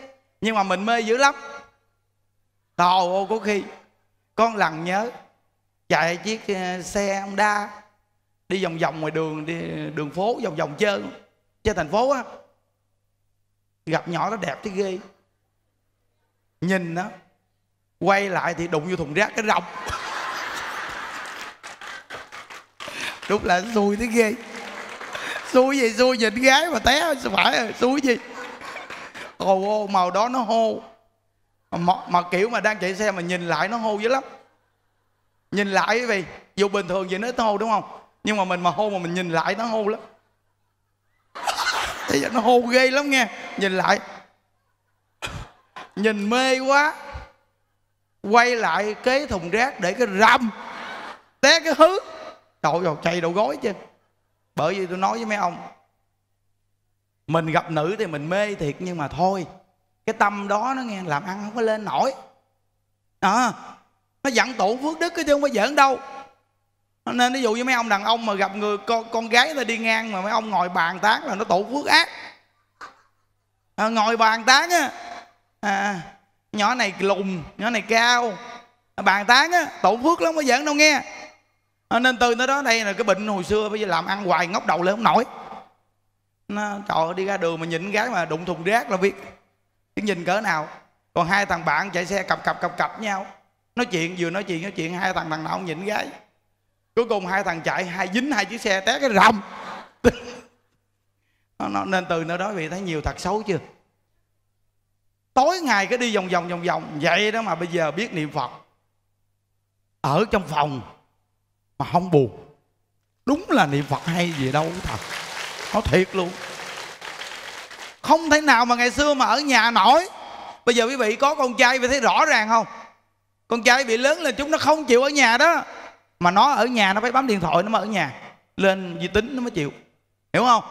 A: nhưng mà mình mê dữ lắm ô có khi Con lần nhớ Chạy chiếc ờ, xe Honda Đi vòng vòng ngoài đường đi Đường phố vòng vòng chơi Chơi thành phố á gặp nhỏ nó đẹp thế ghê nhìn nó quay lại thì đụng vô thùng rác cái rộng đúng là xui thế ghê xui gì xui nhìn gái mà té phải xui gì còn ô màu đó nó hô mà, mà kiểu mà đang chạy xe mà nhìn lại nó hô dữ lắm nhìn lại quý vị dù bình thường vậy nó hô đúng không nhưng mà mình mà hô mà mình nhìn lại nó hô lắm thầy nó hô ghê lắm nghe nhìn lại nhìn mê quá quay lại kế thùng rác để cái râm té cái hứ trời vào chạy đầu gối chứ bởi vì tôi nói với mấy ông mình gặp nữ thì mình mê thiệt nhưng mà thôi cái tâm đó nó nghe làm ăn không có lên nổi à, nó dặn tổn phước đức chứ không có giỡn đâu nên ví dụ như mấy ông đàn ông mà gặp người con, con gái ta đi ngang mà mấy ông ngồi bàn tán là nó tổ phước ác à, ngồi bàn tán á à, nhỏ này lùn nhỏ này cao à, bàn tán á tụ phước lắm mới giỡn đâu nghe à, nên từ tới đó đây là cái bệnh hồi xưa bây giờ làm ăn hoài ngóc đầu lên không nổi nó, trời đi ra đường mà nhìn gái mà đụng thùng rác là biết tiếng nhìn cỡ nào còn hai thằng bạn chạy xe cặp cặp cặp cặp nhau nói chuyện vừa nói chuyện nói chuyện hai thằng thằng nào cũng nhìn gái cuối cùng hai thằng chạy hai dính hai chiếc xe té cái rầm nó, nên từ nơi đó vị thấy nhiều thật xấu chưa tối ngày cứ đi vòng vòng vòng vòng vậy đó mà bây giờ biết niệm phật ở trong phòng mà không buồn đúng là niệm phật hay gì đâu thật nó thiệt luôn không thể nào mà ngày xưa mà ở nhà nổi bây giờ quý vị có con trai vị thấy rõ ràng không con trai bị lớn lên chúng nó không chịu ở nhà đó mà nó ở nhà nó phải bấm điện thoại nó mới ở nhà lên di tính nó mới chịu hiểu không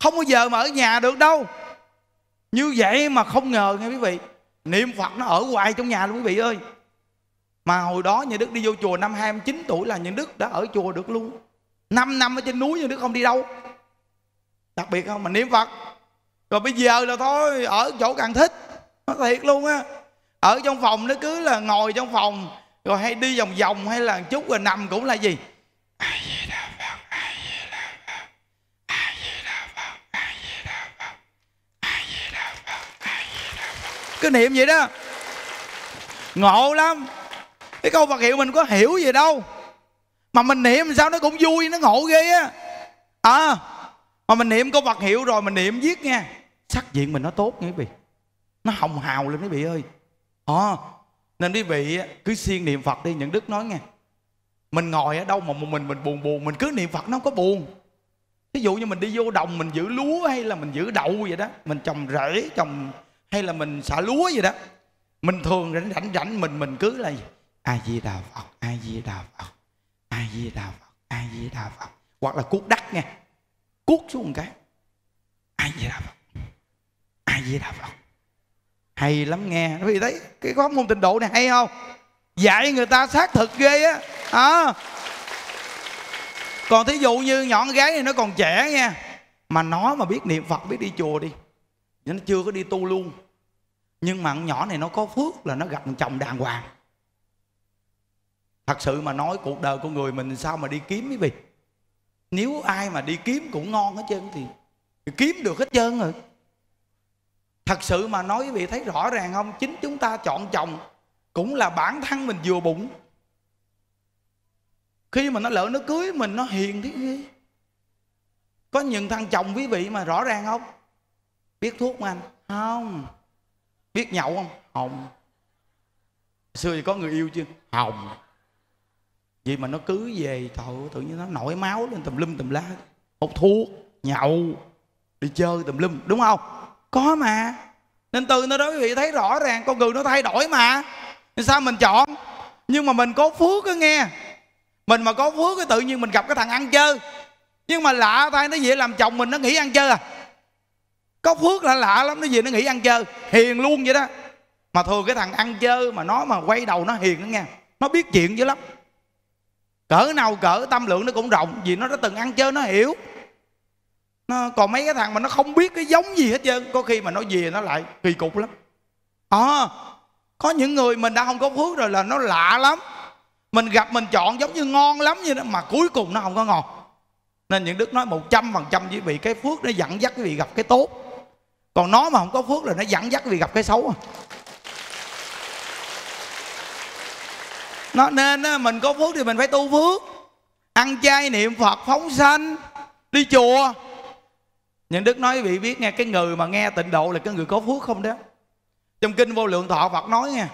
A: không bao giờ mà ở nhà được đâu như vậy mà không ngờ nghe quý vị niệm phật nó ở hoài trong nhà luôn quý vị ơi mà hồi đó nhà đức đi vô chùa năm 29 tuổi là nhà đức đã ở chùa được luôn 5 năm ở trên núi nhà đức không đi đâu đặc biệt không mà niệm phật rồi bây giờ là thôi ở chỗ càng thích nó thiệt luôn á ở trong phòng nó cứ là ngồi trong phòng rồi hay đi vòng vòng hay là chút rồi nằm cũng là gì ai cứ niệm vậy đó ngộ lắm cái câu Phật hiệu mình có hiểu gì đâu mà mình niệm sao nó cũng vui nó ngộ ghê á à mà mình niệm câu Phật hiệu rồi mình niệm viết nha sắc diện mình nó tốt nghe bị, nó hồng hào lên quý bị ơi à, nên quý vị cứ siêng niệm phật đi những đức nói nghe mình ngồi ở đâu mà một mình mình buồn buồn mình cứ niệm phật nó không có buồn ví dụ như mình đi vô đồng mình giữ lúa hay là mình giữ đậu vậy đó mình trồng rễ trồng hay là mình xả lúa vậy đó mình thường rảnh rảnh rảnh mình mình cứ là ai di đà phật ai di đà phật ai di đà phật ai di đà phật hoặc là cuốc đất nghe cuốc xuống một cái ai di đà phật ai di đà phật hay lắm nghe vì thấy cái khóa môn tịnh độ này hay không dạy người ta xác thực ghê á à. còn thí dụ như nhọn gái này nó còn trẻ nha mà nó mà biết niệm phật biết đi chùa đi nhưng nó chưa có đi tu luôn nhưng mà nhỏ này nó có phước là nó gặp chồng đàng hoàng thật sự mà nói cuộc đời của người mình sao mà đi kiếm mấy vị nếu ai mà đi kiếm cũng ngon hết trơn thì kiếm được hết trơn rồi thật sự mà nói quý vị thấy rõ ràng không chính chúng ta chọn chồng cũng là bản thân mình vừa bụng khi mà nó lỡ nó cưới mình nó hiền thế ghê có những thằng chồng quý vị mà rõ ràng không biết thuốc mà anh không biết nhậu không không xưa thì có người yêu chưa hồng vậy mà nó cứ về trời tự nhiên nó nổi máu lên tùm lum tùm la hút thuốc nhậu đi chơi tùm lum đúng không có mà nên từ nơi đó quý vị thấy rõ ràng con người nó thay đổi mà nên sao mình chọn nhưng mà mình có phước á nghe mình mà có phước cái tự nhiên mình gặp cái thằng ăn chơi nhưng mà lạ tay nó về làm chồng mình nó nghĩ ăn chơi à có phước là lạ lắm nó về nó nghĩ ăn chơi hiền luôn vậy đó mà thường cái thằng ăn chơi mà nó mà quay đầu nó hiền đó nghe nó biết chuyện dữ lắm cỡ nào cỡ tâm lượng nó cũng rộng vì nó đã từng ăn chơi nó hiểu nó còn mấy cái thằng mà nó không biết cái giống gì hết trơn có khi mà nó về nó lại kỳ cục lắm à, có những người mình đã không có phước rồi là nó lạ lắm mình gặp mình chọn giống như ngon lắm như đó mà cuối cùng nó không có ngon nên những đức nói một trăm phần trăm quý vị cái phước nó dẫn dắt quý vị gặp cái tốt còn nó mà không có phước là nó dẫn dắt quý vị gặp cái xấu à. nó nên mình có phước thì mình phải tu phước ăn chay niệm phật phóng sanh đi chùa nhưng đức nói vị biết nghe cái người mà nghe tịnh độ là cái người có phước không đó trong kinh vô lượng thọ phật nói nha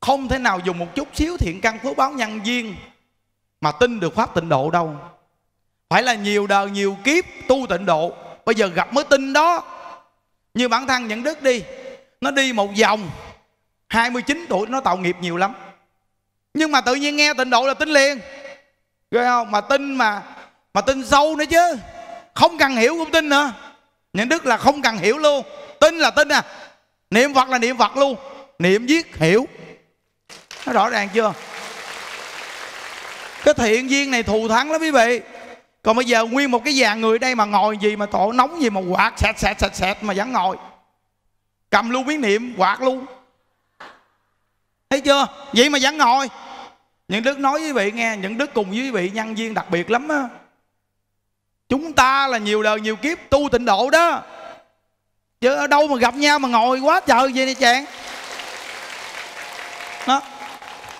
A: không thể nào dùng một chút xíu thiện căn phước báo nhân duyên mà tin được pháp tịnh độ đâu phải là nhiều đời nhiều kiếp tu tịnh độ bây giờ gặp mới tin đó như bản thân những đức đi nó đi một vòng 29 tuổi nó tạo nghiệp nhiều lắm nhưng mà tự nhiên nghe tịnh độ là tin liền rồi không mà tin mà mà tin sâu nữa chứ không cần hiểu cũng tin nữa những đức là không cần hiểu luôn tin là tin à niệm phật là niệm phật luôn niệm giết hiểu nó rõ ràng chưa cái thiện viên này thù thắng lắm quý vị còn bây giờ nguyên một cái dàn người đây mà ngồi gì mà tổ nóng gì mà quạt sạch sạch sạch sạch mà vẫn ngồi cầm luôn miếng niệm quạt luôn thấy chưa vậy mà vẫn ngồi những đức nói với vị nghe những đức cùng với vị nhân viên đặc biệt lắm á chúng ta là nhiều đời nhiều kiếp tu tịnh độ đó chứ ở đâu mà gặp nhau mà ngồi quá trời vậy nè chàng đó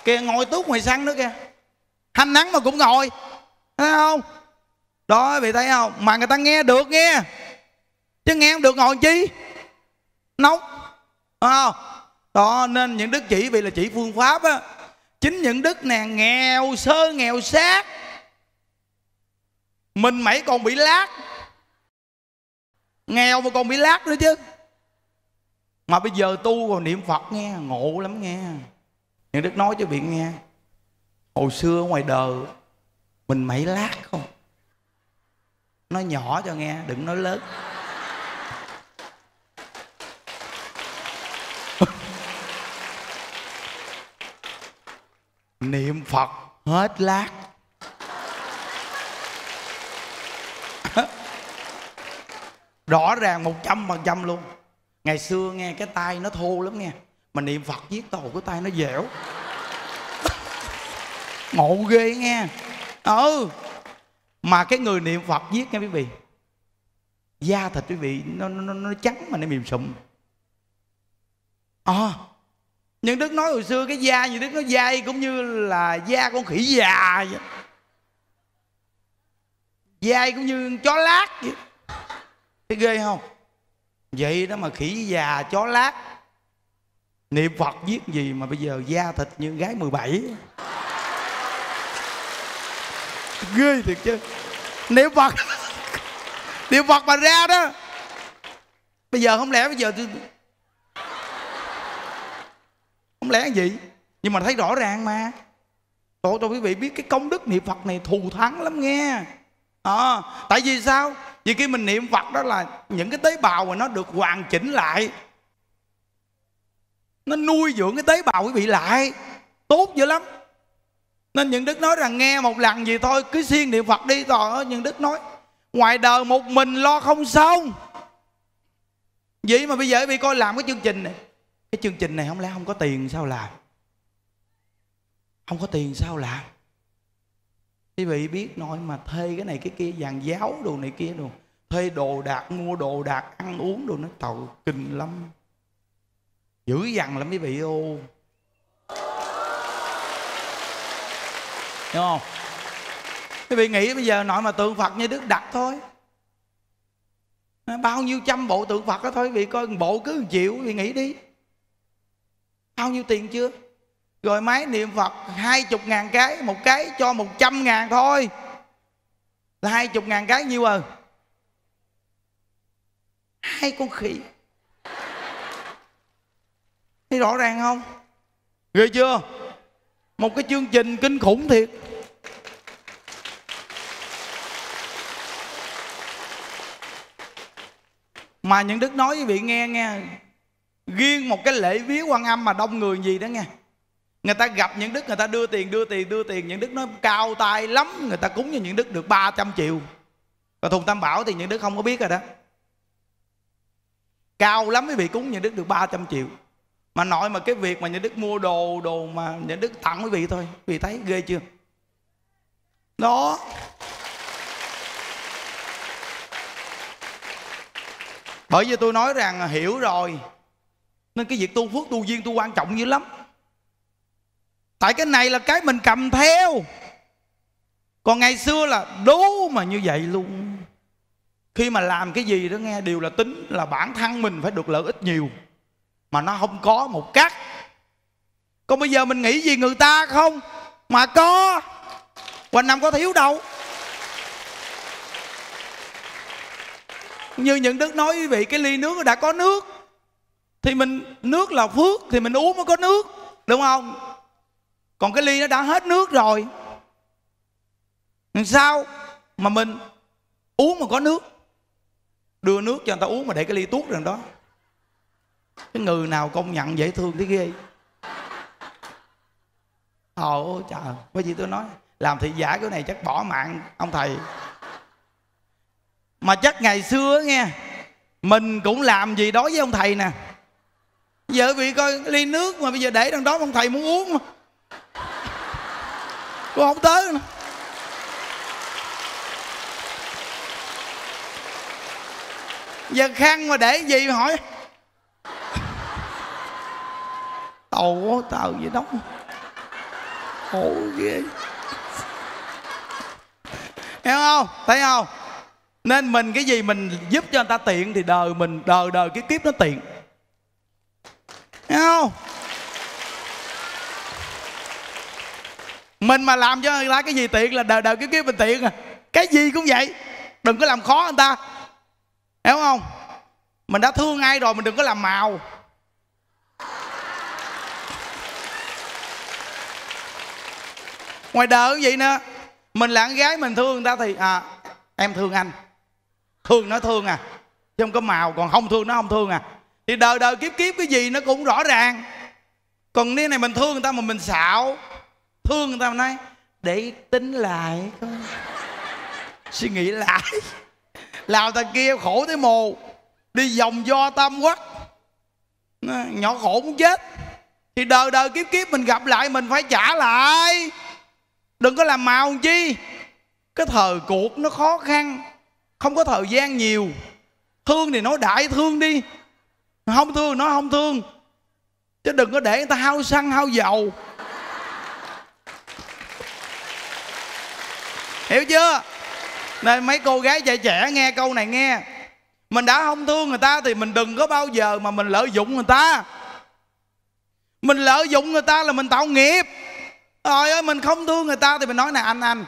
A: kìa ngồi tuốt ngoài sân nữa kìa hanh nắng mà cũng ngồi thấy không đó vị thấy không mà người ta nghe được nghe chứ nghe không được ngồi chi nóng không đó nên những đức chỉ vì là chỉ phương pháp á chính những đức nè nghèo sơ nghèo sát mình mày còn bị lát nghèo mà còn bị lát nữa chứ mà bây giờ tu còn niệm phật nghe ngộ lắm nghe những đức nói cho viện nghe hồi xưa ngoài đời mình mẩy lát không nói nhỏ cho nghe đừng nói lớn niệm phật hết lát rõ ràng một trăm phần trăm luôn ngày xưa nghe cái tay nó thô lắm nghe mà niệm phật viết tàu cái tay nó dẻo ngộ ghê nghe ừ mà cái người niệm phật viết nghe quý vị da thịt quý vị nó nó, nó trắng mà nó mềm sụm à, nhưng đức nói hồi xưa cái da như đức nó dai cũng như là da con khỉ già vậy dai cũng như chó lát vậy thấy ghê không vậy đó mà khỉ già chó lát niệm phật giết gì mà bây giờ da thịt như gái 17 ghê thiệt chứ niệm phật niệm phật mà ra đó bây giờ không lẽ bây giờ tôi không lẽ gì nhưng mà thấy rõ ràng mà tội cho quý vị biết cái công đức niệm phật này thù thắng lắm nghe à, tại vì sao vì khi mình niệm phật đó là những cái tế bào mà nó được hoàn chỉnh lại nó nuôi dưỡng cái tế bào quý vị lại tốt dữ lắm nên những đức nói rằng nghe một lần gì thôi cứ xuyên niệm phật đi rồi những đức nói ngoài đời một mình lo không xong vậy mà bây giờ bị coi làm cái chương trình này cái chương trình này không lẽ không có tiền sao làm không có tiền sao làm quý vị biết nói mà thuê cái này cái kia dàn giáo đồ này kia đồ thuê đồ đạc mua đồ đạc ăn uống đồ nó tàu kinh lắm dữ dằn lắm quý vị ô hiểu không quý vị nghĩ bây giờ nói mà tượng phật như đức đặt thôi bao nhiêu trăm bộ tượng phật đó thôi quý vị coi bộ cứ chịu quý vị nghĩ đi bao nhiêu tiền chưa rồi máy niệm phật hai chục ngàn cái một cái cho một trăm ngàn thôi là hai chục ngàn cái nhiêu à hai con khỉ thấy rõ ràng không ghê chưa một cái chương trình kinh khủng thiệt mà những đức nói với vị nghe nghe riêng một cái lễ viếng quan âm mà đông người gì đó nghe Người ta gặp những đức người ta đưa tiền đưa tiền đưa tiền Những đức nó cao tay lắm Người ta cúng cho những đức được 300 triệu Và Thùng Tam Bảo thì những đức không có biết rồi đó Cao lắm mới bị cúng những đức được 300 triệu Mà nội mà cái việc mà những đức mua đồ Đồ mà những đức tặng quý vị thôi Quý vị thấy ghê chưa Đó Bởi vì tôi nói rằng hiểu rồi Nên cái việc tu phước tu duyên tu quan trọng dữ lắm tại cái này là cái mình cầm theo còn ngày xưa là đố mà như vậy luôn khi mà làm cái gì đó nghe điều là tính là bản thân mình phải được lợi ích nhiều mà nó không có một cắt còn bây giờ mình nghĩ gì người ta không mà có quanh năm có thiếu đâu như những đức nói quý vị cái ly nước đã có nước thì mình nước là phước thì mình uống mới có nước đúng không còn cái ly nó đã hết nước rồi làm sao mà mình uống mà có nước đưa nước cho người ta uống mà để cái ly tuốt rồi đó cái người nào công nhận dễ thương thế ghê ôi trời bởi vì tôi nói làm thị giả cái này chắc bỏ mạng ông thầy mà chắc ngày xưa nghe mình cũng làm gì đó với ông thầy nè giờ bị coi ly nước mà bây giờ để trong đó ông thầy muốn uống mà cô không tới nữa. giờ khăn mà để gì mà hỏi tàu quá tàu gì đó khổ ghê hiểu không thấy không nên mình cái gì mình giúp cho người ta tiện thì đời mình đời đời cái kiếp nó tiện hiểu không mình mà làm cho người ta cái gì tiện là đời đời cái kiếp mình tiện à cái gì cũng vậy đừng có làm khó người ta hiểu không mình đã thương ai rồi mình đừng có làm màu ngoài đời cũng vậy nữa mình là con gái mình thương người ta thì à em thương anh thương nó thương à chứ không có màu còn không thương nó không thương à thì đời đời kiếp kiếp cái gì nó cũng rõ ràng còn nếu này mình thương người ta mà mình xạo thương người ta mà nói để tính lại suy nghĩ lại làm thằng kia khổ tới mù đi vòng do tam quắc nhỏ khổ muốn chết thì đời đời kiếp kiếp mình gặp lại mình phải trả lại đừng có làm màu chi cái thời cuộc nó khó khăn không có thời gian nhiều thương thì nói đại thương đi không thương nói không thương chứ đừng có để người ta hao xăng hao dầu hiểu chưa nên mấy cô gái trẻ trẻ nghe câu này nghe mình đã không thương người ta thì mình đừng có bao giờ mà mình lợi dụng người ta mình lợi dụng người ta là mình tạo nghiệp trời ơi mình không thương người ta thì mình nói nè anh anh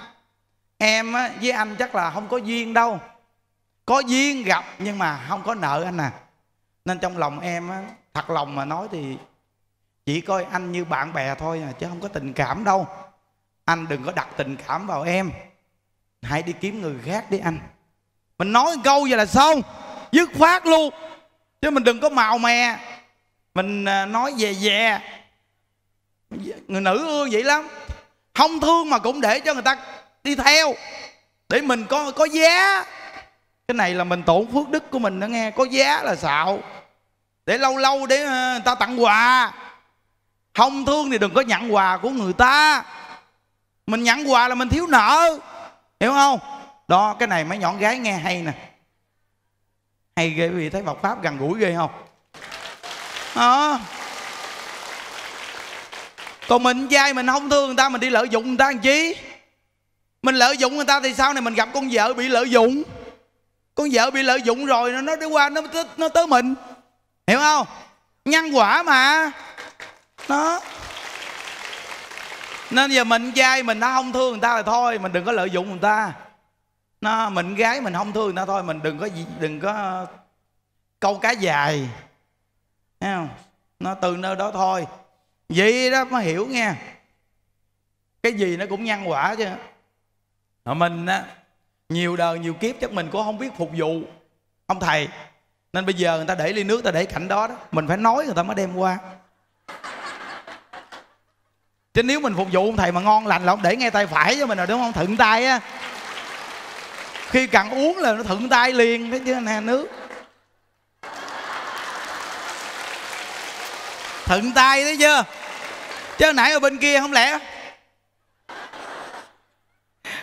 A: em với anh chắc là không có duyên đâu có duyên gặp nhưng mà không có nợ anh à nên trong lòng em thật lòng mà nói thì chỉ coi anh như bạn bè thôi à, chứ không có tình cảm đâu anh đừng có đặt tình cảm vào em hãy đi kiếm người khác đi anh mình nói câu vậy là xong dứt khoát luôn chứ mình đừng có màu mè mình à, nói về về người nữ ưa vậy lắm không thương mà cũng để cho người ta đi theo để mình có có giá cái này là mình tổn phước đức của mình đó nghe có giá là xạo để lâu lâu để à, người ta tặng quà không thương thì đừng có nhận quà của người ta mình nhận quà là mình thiếu nợ hiểu không đó cái này mấy nhọn gái nghe hay nè hay ghê vì thấy Phật pháp gần gũi ghê không đó còn mình dai mình không thương người ta mình đi lợi dụng người ta làm chi mình lợi dụng người ta thì sau này mình gặp con vợ bị lợi dụng con vợ bị lợi dụng rồi nó đi qua nó nó tới mình hiểu không nhân quả mà nó nên giờ mình trai mình nó không thương người ta là thôi mình đừng có lợi dụng người ta nó mình gái mình không thương người ta thôi mình đừng có đừng có câu cá dài không? nó từ nơi đó thôi vậy đó mới hiểu nghe cái gì nó cũng nhân quả chứ mà mình á nhiều đời nhiều kiếp chắc mình cũng không biết phục vụ ông thầy nên bây giờ người ta để ly nước ta để cạnh đó đó mình phải nói người ta mới đem qua chứ nếu mình phục vụ ông thầy mà ngon lành là ông để ngay tay phải cho mình rồi đúng không thượng tay á khi cần uống là nó thuận tay liền thế chứ nè nước thuận tay thấy chưa chứ nãy ở bên kia không lẽ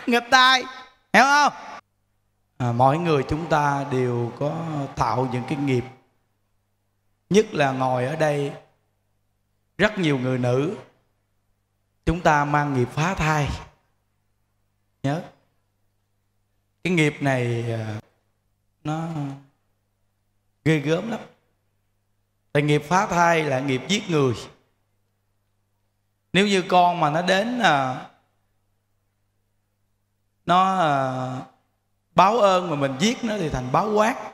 A: nghịch tay hiểu không à, mỗi người chúng ta đều có tạo những cái nghiệp nhất là ngồi ở đây rất nhiều người nữ chúng ta mang nghiệp phá thai nhớ cái nghiệp này à, nó ghê gớm lắm tại nghiệp phá thai là nghiệp giết người nếu như con mà nó đến à, nó à, báo ơn mà mình giết nó thì thành báo quát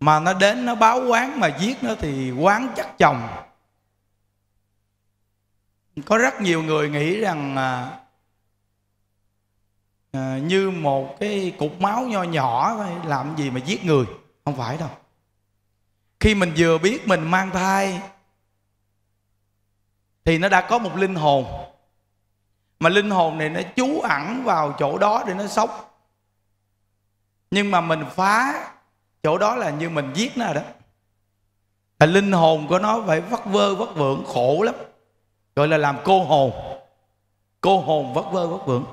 A: mà nó đến nó báo quán mà giết nó thì quán chắc chồng có rất nhiều người nghĩ rằng à, à, như một cái cục máu nho nhỏ thôi làm gì mà giết người không phải đâu khi mình vừa biết mình mang thai thì nó đã có một linh hồn mà linh hồn này nó trú ẩn vào chỗ đó để nó sống nhưng mà mình phá chỗ đó là như mình giết nó đó là linh hồn của nó phải vất vơ vất vưởng khổ lắm gọi là làm cô hồn cô hồn vất vơ vất vưởng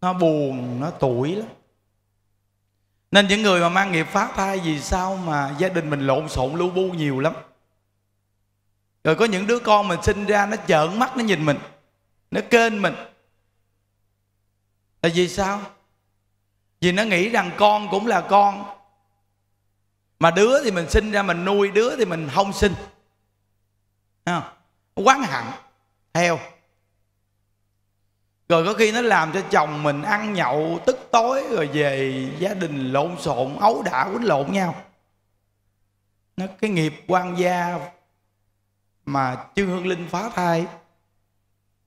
A: nó buồn nó tuổi lắm nên những người mà mang nghiệp phá thai vì sao mà gia đình mình lộn xộn lưu bu nhiều lắm rồi có những đứa con mình sinh ra nó trợn mắt nó nhìn mình nó kênh mình là vì sao vì nó nghĩ rằng con cũng là con mà đứa thì mình sinh ra mình nuôi đứa thì mình không sinh không? quán hẳn theo rồi có khi nó làm cho chồng mình ăn nhậu tức tối rồi về gia đình lộn xộn ấu đả quýnh lộn nhau nó cái nghiệp quan gia mà chư hương linh phá thai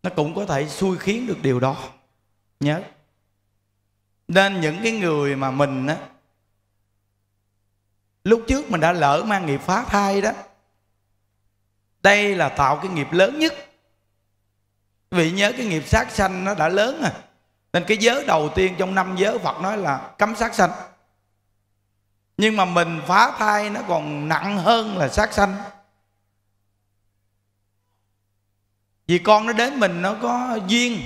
A: nó cũng có thể xui khiến được điều đó nhớ nên những cái người mà mình á lúc trước mình đã lỡ mang nghiệp phá thai đó đây là tạo cái nghiệp lớn nhất vì nhớ cái nghiệp sát sanh nó đã lớn rồi nên cái giới đầu tiên trong năm giới Phật nói là cấm sát sanh Nhưng mà mình phá thai nó còn nặng hơn là sát sanh Vì con nó đến mình nó có duyên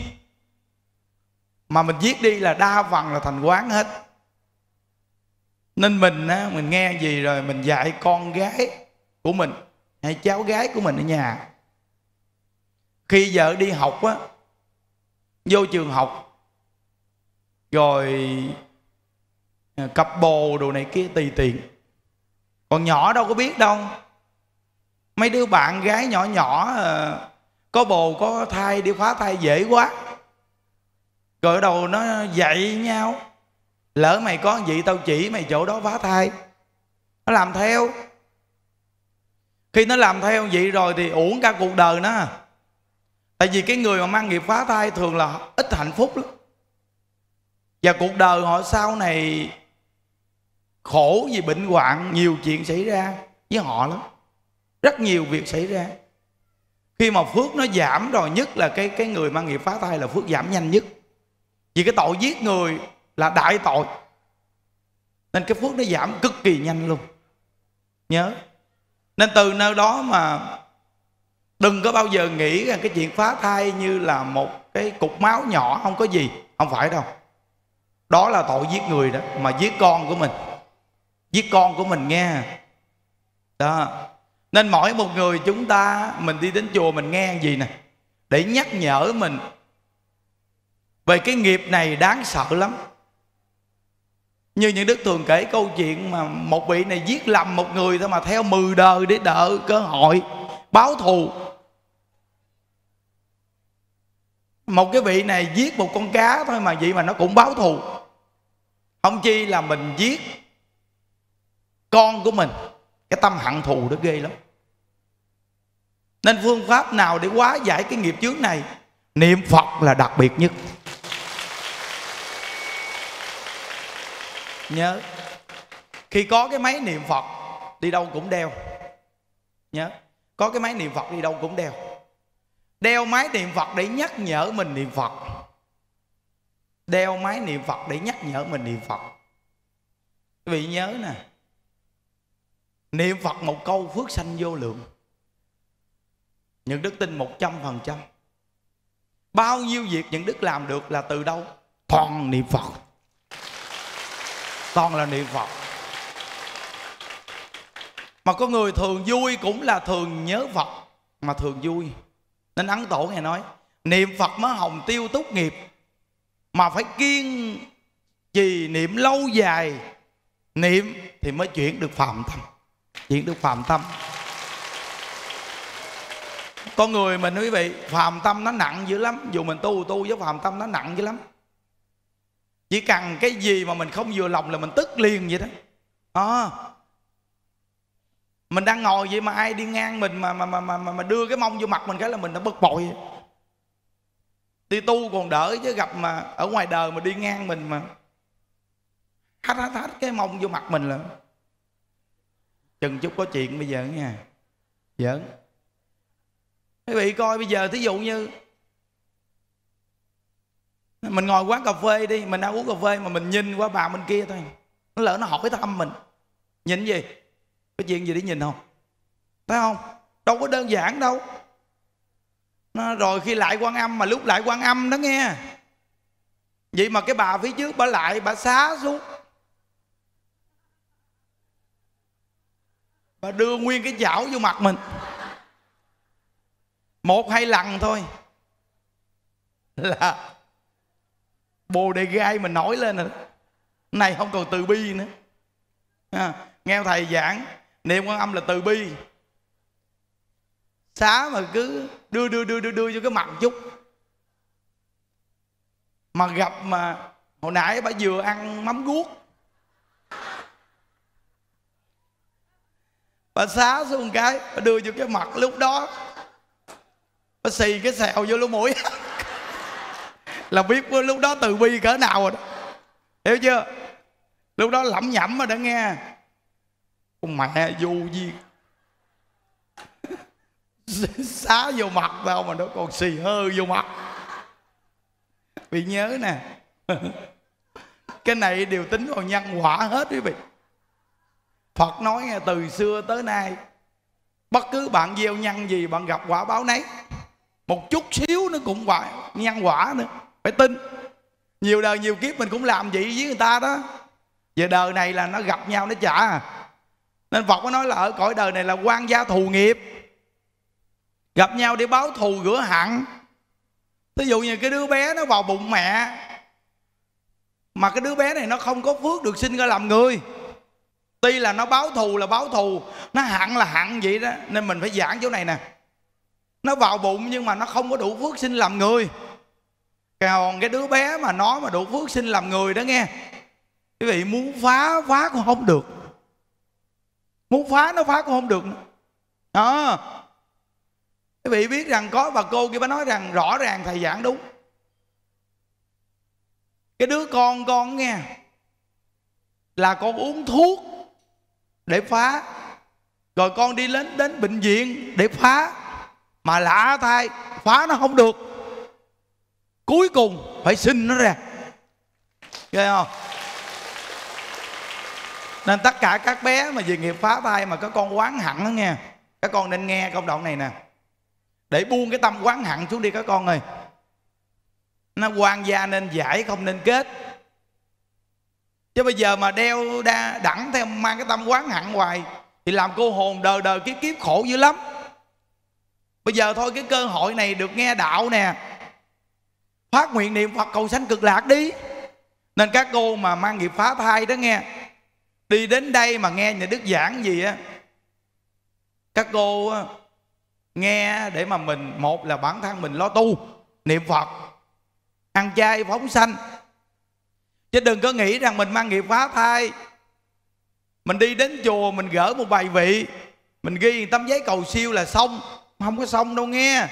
A: Mà mình giết đi là đa phần là thành quán hết Nên mình á, mình nghe gì rồi mình dạy con gái của mình hay cháu gái của mình ở nhà khi vợ đi học á vô trường học rồi à, cặp bồ đồ này kia tùy tiện còn nhỏ đâu có biết đâu mấy đứa bạn gái nhỏ nhỏ à, có bồ có thai đi phá thai dễ quá rồi đầu nó dạy nhau lỡ mày có gì tao chỉ mày chỗ đó phá thai nó làm theo khi nó làm theo vậy rồi thì uổng cả cuộc đời nó tại vì cái người mà mang nghiệp phá thai thường là ít hạnh phúc lắm và cuộc đời họ sau này khổ vì bệnh hoạn nhiều chuyện xảy ra với họ lắm rất nhiều việc xảy ra khi mà phước nó giảm rồi nhất là cái cái người mang nghiệp phá thai là phước giảm nhanh nhất vì cái tội giết người là đại tội nên cái phước nó giảm cực kỳ nhanh luôn nhớ nên từ nơi đó mà đừng có bao giờ nghĩ rằng cái chuyện phá thai như là một cái cục máu nhỏ không có gì không phải đâu đó là tội giết người đó mà giết con của mình giết con của mình nghe đó nên mỗi một người chúng ta mình đi đến chùa mình nghe gì nè để nhắc nhở mình về cái nghiệp này đáng sợ lắm như những đức thường kể câu chuyện mà một vị này giết lầm một người thôi mà theo mười đời để đợi cơ hội báo thù một cái vị này giết một con cá thôi mà vậy mà nó cũng báo thù không chi là mình giết con của mình cái tâm hận thù đó ghê lắm nên phương pháp nào để hóa giải cái nghiệp chướng này niệm phật là đặc biệt nhất nhớ khi có cái máy niệm phật đi đâu cũng đeo nhớ có cái máy niệm phật đi đâu cũng đeo đeo máy niệm phật để nhắc nhở mình niệm phật đeo máy niệm phật để nhắc nhở mình niệm phật quý vị nhớ nè niệm phật một câu phước sanh vô lượng những đức tin một trăm phần trăm bao nhiêu việc những đức làm được là từ đâu toàn niệm phật toàn là niệm phật mà có người thường vui cũng là thường nhớ phật mà thường vui nên ấn tổ nghe nói niệm phật mới hồng tiêu tốt nghiệp mà phải kiên trì niệm lâu dài niệm thì mới chuyển được phạm tâm chuyển được phạm tâm con người mình quý vị phàm tâm nó nặng dữ lắm dù mình tu tu với phàm tâm nó nặng dữ lắm chỉ cần cái gì mà mình không vừa lòng là mình tức liền vậy đó à, mình đang ngồi vậy mà ai đi ngang mình mà mà mà mà, mà đưa cái mông vô mặt mình cái là mình đã bực bội đi tu còn đỡ chứ gặp mà ở ngoài đời mà đi ngang mình mà hắt hắt hắt cái mông vô mặt mình là chừng chút có chuyện bây giờ nha giỡn quý vị coi bây giờ thí dụ như mình ngồi quán cà phê đi mình đang uống cà phê mà mình nhìn qua bà bên kia thôi nó lỡ nó hỏi thăm mình nhìn gì có chuyện gì để nhìn không thấy không đâu có đơn giản đâu nó, rồi khi lại quan âm mà lúc lại quan âm đó nghe vậy mà cái bà phía trước bà lại bà xá xuống bà đưa nguyên cái chảo vô mặt mình một hai lần thôi là bồ đề gai mình nổi lên rồi này không còn từ bi nữa à, nghe thầy giảng niệm quan âm là từ bi xá mà cứ đưa đưa đưa đưa đưa cho cái mặt chút mà gặp mà hồi nãy bà vừa ăn mắm guốc bà xá xuống cái bà đưa cho cái mặt lúc đó bà xì cái sẹo vô lỗ mũi là biết lúc đó từ bi cỡ nào rồi đó hiểu chưa lúc đó lẩm nhẩm mà đã nghe con mẹ vô gì xá vô mặt đâu mà nó còn xì hơ vô mặt vì nhớ nè cái này đều tính vào nhân quả hết quý vị phật nói nghe từ xưa tới nay bất cứ bạn gieo nhân gì bạn gặp quả báo nấy một chút xíu nó cũng quả nhân quả nữa phải tin nhiều đời nhiều kiếp mình cũng làm vậy với người ta đó về đời này là nó gặp nhau nó trả à. nên phật có nói là ở cõi đời này là quan gia thù nghiệp gặp nhau để báo thù rửa hận thí dụ như cái đứa bé nó vào bụng mẹ mà cái đứa bé này nó không có phước được sinh ra làm người tuy là nó báo thù là báo thù nó hận là hận vậy đó nên mình phải giảng chỗ này nè nó vào bụng nhưng mà nó không có đủ phước sinh làm người còn cái đứa bé mà nói mà đủ phước sinh làm người đó nghe quý vị muốn phá phá cũng không được muốn phá nó phá cũng không được đó quý vị biết rằng có bà cô kia bà nói rằng rõ ràng thầy giảng đúng cái đứa con con nghe là con uống thuốc để phá rồi con đi đến đến bệnh viện để phá mà lạ thay phá nó không được cuối cùng phải sinh nó ra ghê không nên tất cả các bé mà về nghiệp phá thai mà có con quán hẳn đó nghe các con nên nghe công đoạn này nè để buông cái tâm quán hẳn xuống đi các con ơi nó quan gia nên giải không nên kết chứ bây giờ mà đeo đa đẳng theo mang cái tâm quán hẳn hoài thì làm cô hồn đời đời kiếp kiếp khổ dữ lắm bây giờ thôi cái cơ hội này được nghe đạo nè phát nguyện niệm phật cầu sanh cực lạc đi nên các cô mà mang nghiệp phá thai đó nghe đi đến đây mà nghe nhà đức giảng gì á các cô nghe để mà mình một là bản thân mình lo tu niệm phật ăn chay phóng sanh chứ đừng có nghĩ rằng mình mang nghiệp phá thai mình đi đến chùa mình gỡ một bài vị mình ghi tấm giấy cầu siêu là xong không có xong đâu nghe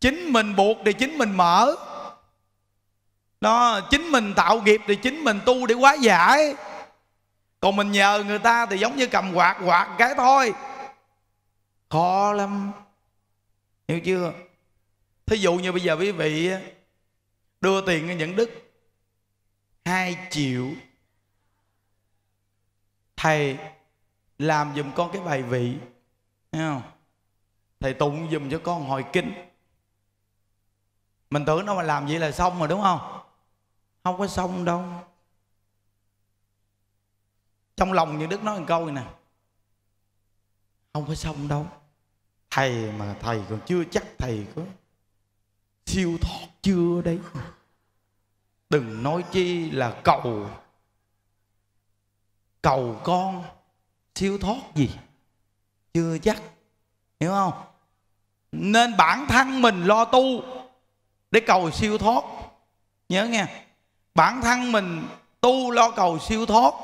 A: chính mình buộc thì chính mình mở đó chính mình tạo nghiệp thì chính mình tu để quá giải còn mình nhờ người ta thì giống như cầm quạt quạt cái thôi khó lắm hiểu chưa thí dụ như bây giờ quý vị đưa tiền cho những đức hai triệu thầy làm dùm con cái bài vị thấy không thầy tụng dùm cho con hồi kinh mình tưởng đâu mà làm vậy là xong rồi đúng không không có xong đâu trong lòng như đức nói một câu này nè không có xong đâu thầy mà thầy còn chưa chắc thầy có siêu thoát chưa đấy đừng nói chi là cầu cầu con siêu thoát gì chưa chắc hiểu không nên bản thân mình lo tu để cầu siêu thoát nhớ nghe bản thân mình tu lo cầu siêu thoát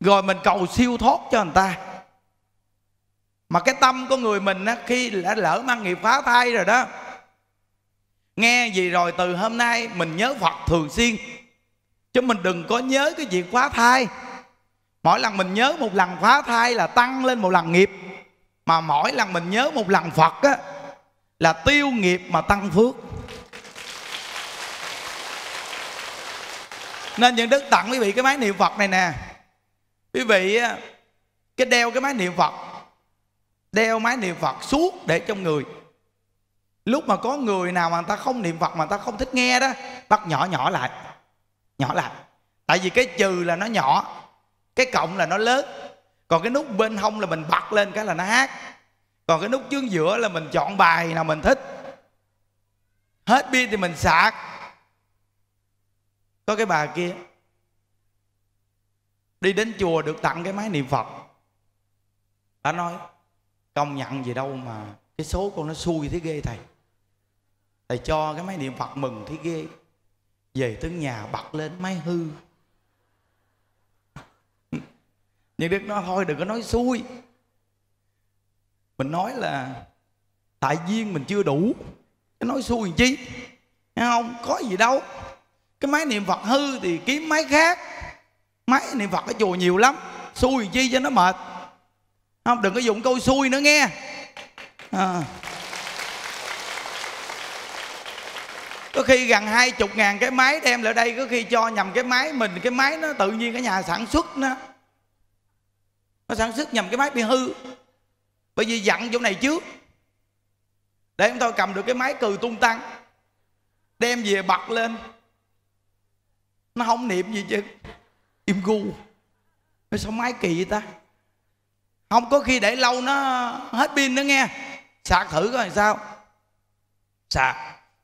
A: rồi mình cầu siêu thoát cho người ta mà cái tâm của người mình á, khi đã lỡ mang nghiệp phá thai rồi đó nghe gì rồi từ hôm nay mình nhớ phật thường xuyên chứ mình đừng có nhớ cái việc phá thai mỗi lần mình nhớ một lần phá thai là tăng lên một lần nghiệp mà mỗi lần mình nhớ một lần phật á là tiêu nghiệp mà tăng phước nên những đức tặng quý vị cái máy niệm phật này nè quý vị cái đeo cái máy niệm phật đeo máy niệm phật suốt để trong người lúc mà có người nào mà người ta không niệm phật mà người ta không thích nghe đó bắt nhỏ nhỏ lại nhỏ lại tại vì cái trừ là nó nhỏ cái cộng là nó lớn còn cái nút bên hông là mình bật lên cái là nó hát còn cái nút chương giữa là mình chọn bài nào mình thích hết pin thì mình sạc có cái bà kia đi đến chùa được tặng cái máy niệm phật bà nói công nhận gì đâu mà cái số con nó xui thế ghê thầy thầy cho cái máy niệm phật mừng thế ghê về tới nhà bật lên máy hư nhưng đức nó thôi đừng có nói xui mình nói là tại duyên mình chưa đủ cái nói xui làm chi nghe không có gì đâu cái máy niệm phật hư thì kiếm máy khác máy niệm phật ở chùa nhiều lắm xui làm chi cho nó mệt không đừng có dùng câu xui nữa nghe à. có khi gần hai chục ngàn cái máy đem lại đây có khi cho nhầm cái máy mình cái máy nó tự nhiên cái nhà sản xuất nó nó sản xuất nhầm cái máy bị hư bởi vì dặn chỗ này trước để chúng tôi cầm được cái máy cừ tung tăng đem về bật lên nó không niệm gì chứ im gu nó sao máy kỳ vậy ta không có khi để lâu nó hết pin nữa nghe sạc thử coi sao sạc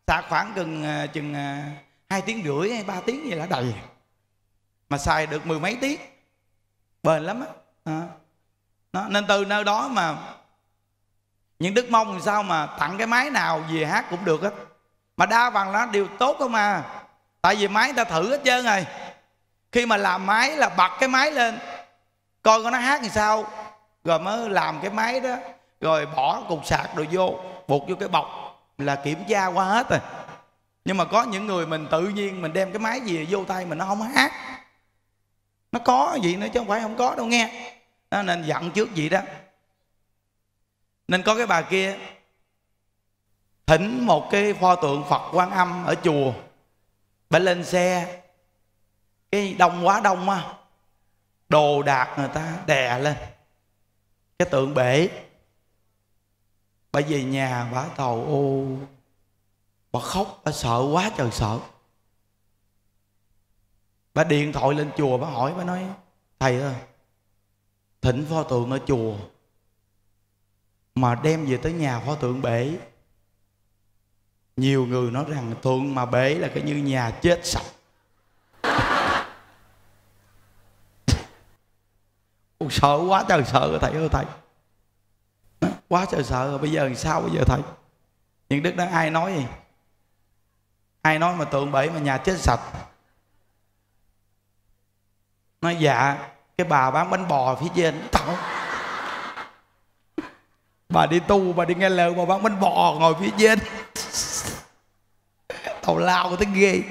A: sạc khoảng gần à, chừng à, hai tiếng rưỡi hay ba tiếng vậy là đầy mà xài được mười mấy tiếng bền lắm á à. nên từ nơi đó mà những đức mông thì sao mà tặng cái máy nào về hát cũng được á, mà đa phần nó đều tốt không à tại vì máy ta thử hết trơn rồi khi mà làm máy là bật cái máy lên coi coi nó hát thì sao rồi mới làm cái máy đó rồi bỏ cục sạc đồ vô buộc vô cái bọc là kiểm tra qua hết rồi nhưng mà có những người mình tự nhiên mình đem cái máy gì vô tay mình nó không hát nó có gì nữa chứ không phải không có đâu nghe nên dặn trước gì đó nên có cái bà kia thỉnh một cái pho tượng phật quan âm ở chùa bà lên xe cái đông quá đông á đồ đạc người ta đè lên cái tượng bể bà về nhà bà tàu ô bà khóc bà sợ quá trời sợ bà điện thoại lên chùa bà hỏi bà nói thầy ơi thỉnh pho tượng ở chùa mà đem về tới nhà hòa thượng bể nhiều người nói rằng thượng mà bể là cái như nhà chết sạch Ôi, sợ quá trời sợ thầy ơi thầy quá trời sợ bây giờ làm sao bây giờ thầy những đức đó ai nói gì ai nói mà tượng bể mà nhà chết sạch nói dạ cái bà bán bánh bò phía trên tao bà đi tu bà đi nghe lời bà bán bánh bò ngồi phía trên tàu lao tới ghê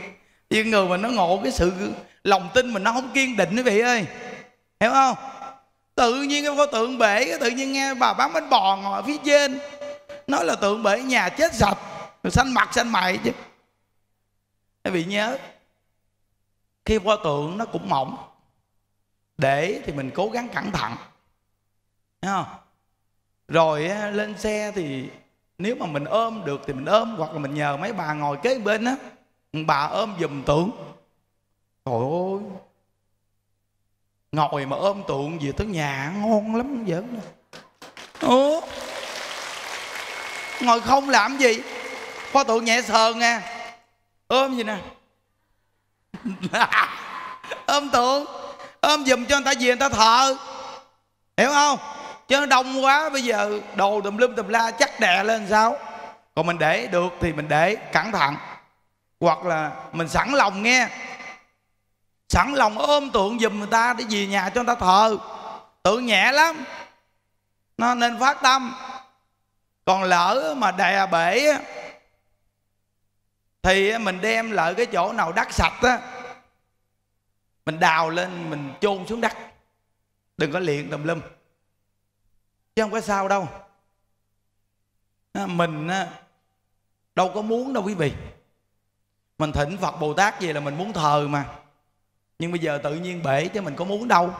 A: những người mà nó ngộ cái sự lòng tin mà nó không kiên định quý vị ơi hiểu không tự nhiên cái pho tượng bể tự nhiên nghe bà bán bánh bò ngồi phía trên nói là tượng bể nhà chết sạch rồi xanh mặt xanh mày chứ quý vị nhớ khi pho tượng nó cũng mỏng để thì mình cố gắng cẩn thận hiểu không rồi lên xe thì nếu mà mình ôm được thì mình ôm hoặc là mình nhờ mấy bà ngồi kế bên á bà ôm giùm tượng trời ơi ngồi mà ôm tượng về tới nhà ngon lắm giỡn ủa ngồi không làm gì pho tượng nhẹ sờn nè ôm gì nè ôm tượng ôm giùm cho người ta về người ta thờ hiểu không chứ đông quá bây giờ đồ tùm lum tùm la chắc đè lên sao còn mình để được thì mình để cẩn thận hoặc là mình sẵn lòng nghe sẵn lòng ôm tượng giùm người ta để về nhà cho người ta thờ tượng nhẹ lắm nó nên phát tâm còn lỡ mà đè bể thì mình đem lại cái chỗ nào đất sạch á mình đào lên mình chôn xuống đất đừng có liền tùm lum chứ không có sao đâu à, mình à, đâu có muốn đâu quý vị mình thỉnh phật bồ tát gì là mình muốn thờ mà nhưng bây giờ tự nhiên bể chứ mình có muốn đâu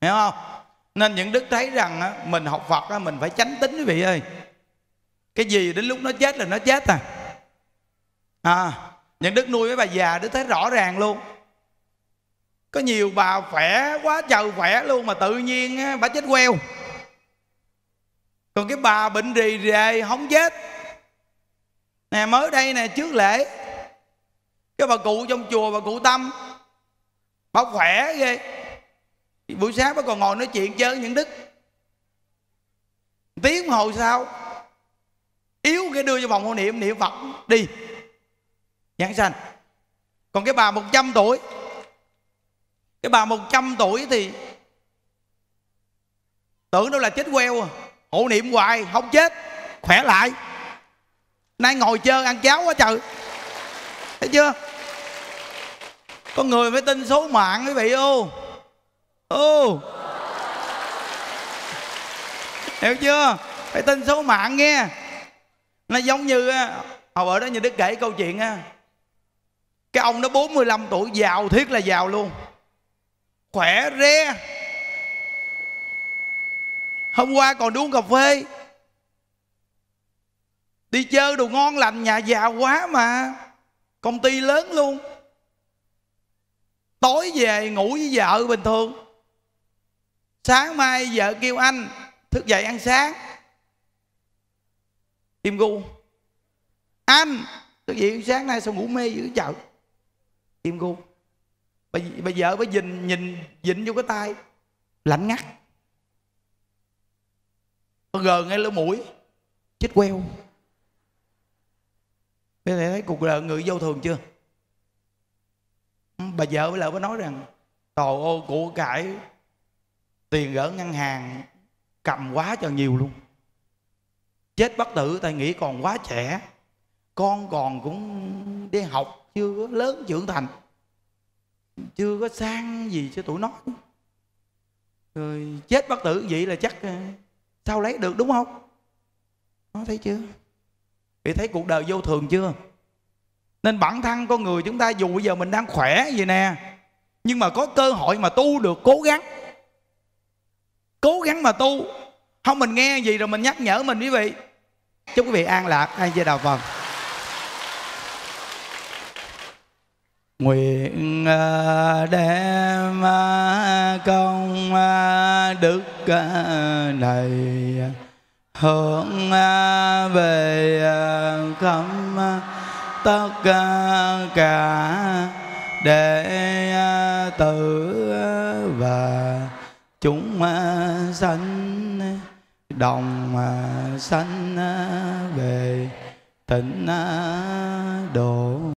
A: hiểu không nên những đức thấy rằng à, mình học phật á, mình phải tránh tính quý vị ơi cái gì đến lúc nó chết là nó chết à à những đức nuôi với bà già đức thấy rõ ràng luôn có nhiều bà khỏe quá trời khỏe luôn mà tự nhiên bà chết queo còn cái bà bệnh rì rề không chết nè mới đây nè trước lễ cái bà cụ trong chùa bà cụ tâm bà khỏe ghê buổi sáng bà còn ngồi nói chuyện chơi những đức tiếng hồi sau yếu cái đưa cho vòng hộ niệm niệm phật đi nhãn sanh còn cái bà 100 tuổi cái bà 100 tuổi thì tưởng đâu là chết queo à hộ niệm hoài không chết khỏe lại nay ngồi chơi ăn cháo quá trời thấy chưa con người phải tin số mạng quý vị ô ô hiểu chưa phải tin số mạng nghe nó giống như hồi ở đó như đức kể câu chuyện á cái ông đó 45 tuổi giàu thiết là giàu luôn khỏe re hôm qua còn đi uống cà phê đi chơi đồ ngon lành nhà giàu quá mà công ty lớn luôn tối về ngủ với vợ bình thường sáng mai vợ kêu anh thức dậy ăn sáng im gu anh thức dậy sáng nay sao ngủ mê dữ chợ im gu bà, bà vợ bà nhìn nhìn dịnh vô cái tay lạnh ngắt nó gờ ngay lỗ mũi chết queo Bây thầy thấy cuộc đời người vô thường chưa ừ, Bà vợ với lại mới nói rằng Trời ơi của cải Tiền gỡ ngân hàng Cầm quá cho nhiều luôn Chết bất tử tại nghĩ còn quá trẻ Con còn cũng đi học Chưa có lớn trưởng thành Chưa có sang gì cho tụi nó Rồi chết bất tử vậy là chắc ờ, sao lấy được đúng không có thấy chưa thì thấy cuộc đời vô thường chưa nên bản thân con người chúng ta dù bây giờ mình đang khỏe vậy nè nhưng mà có cơ hội mà tu được cố gắng cố gắng mà tu không mình nghe gì rồi mình nhắc nhở mình quý vị chúc quý vị an lạc an di đà phật nguyện à, đem công à, này hướng về khắp tất cả đệ tử và chúng sanh đồng sanh về tịnh độ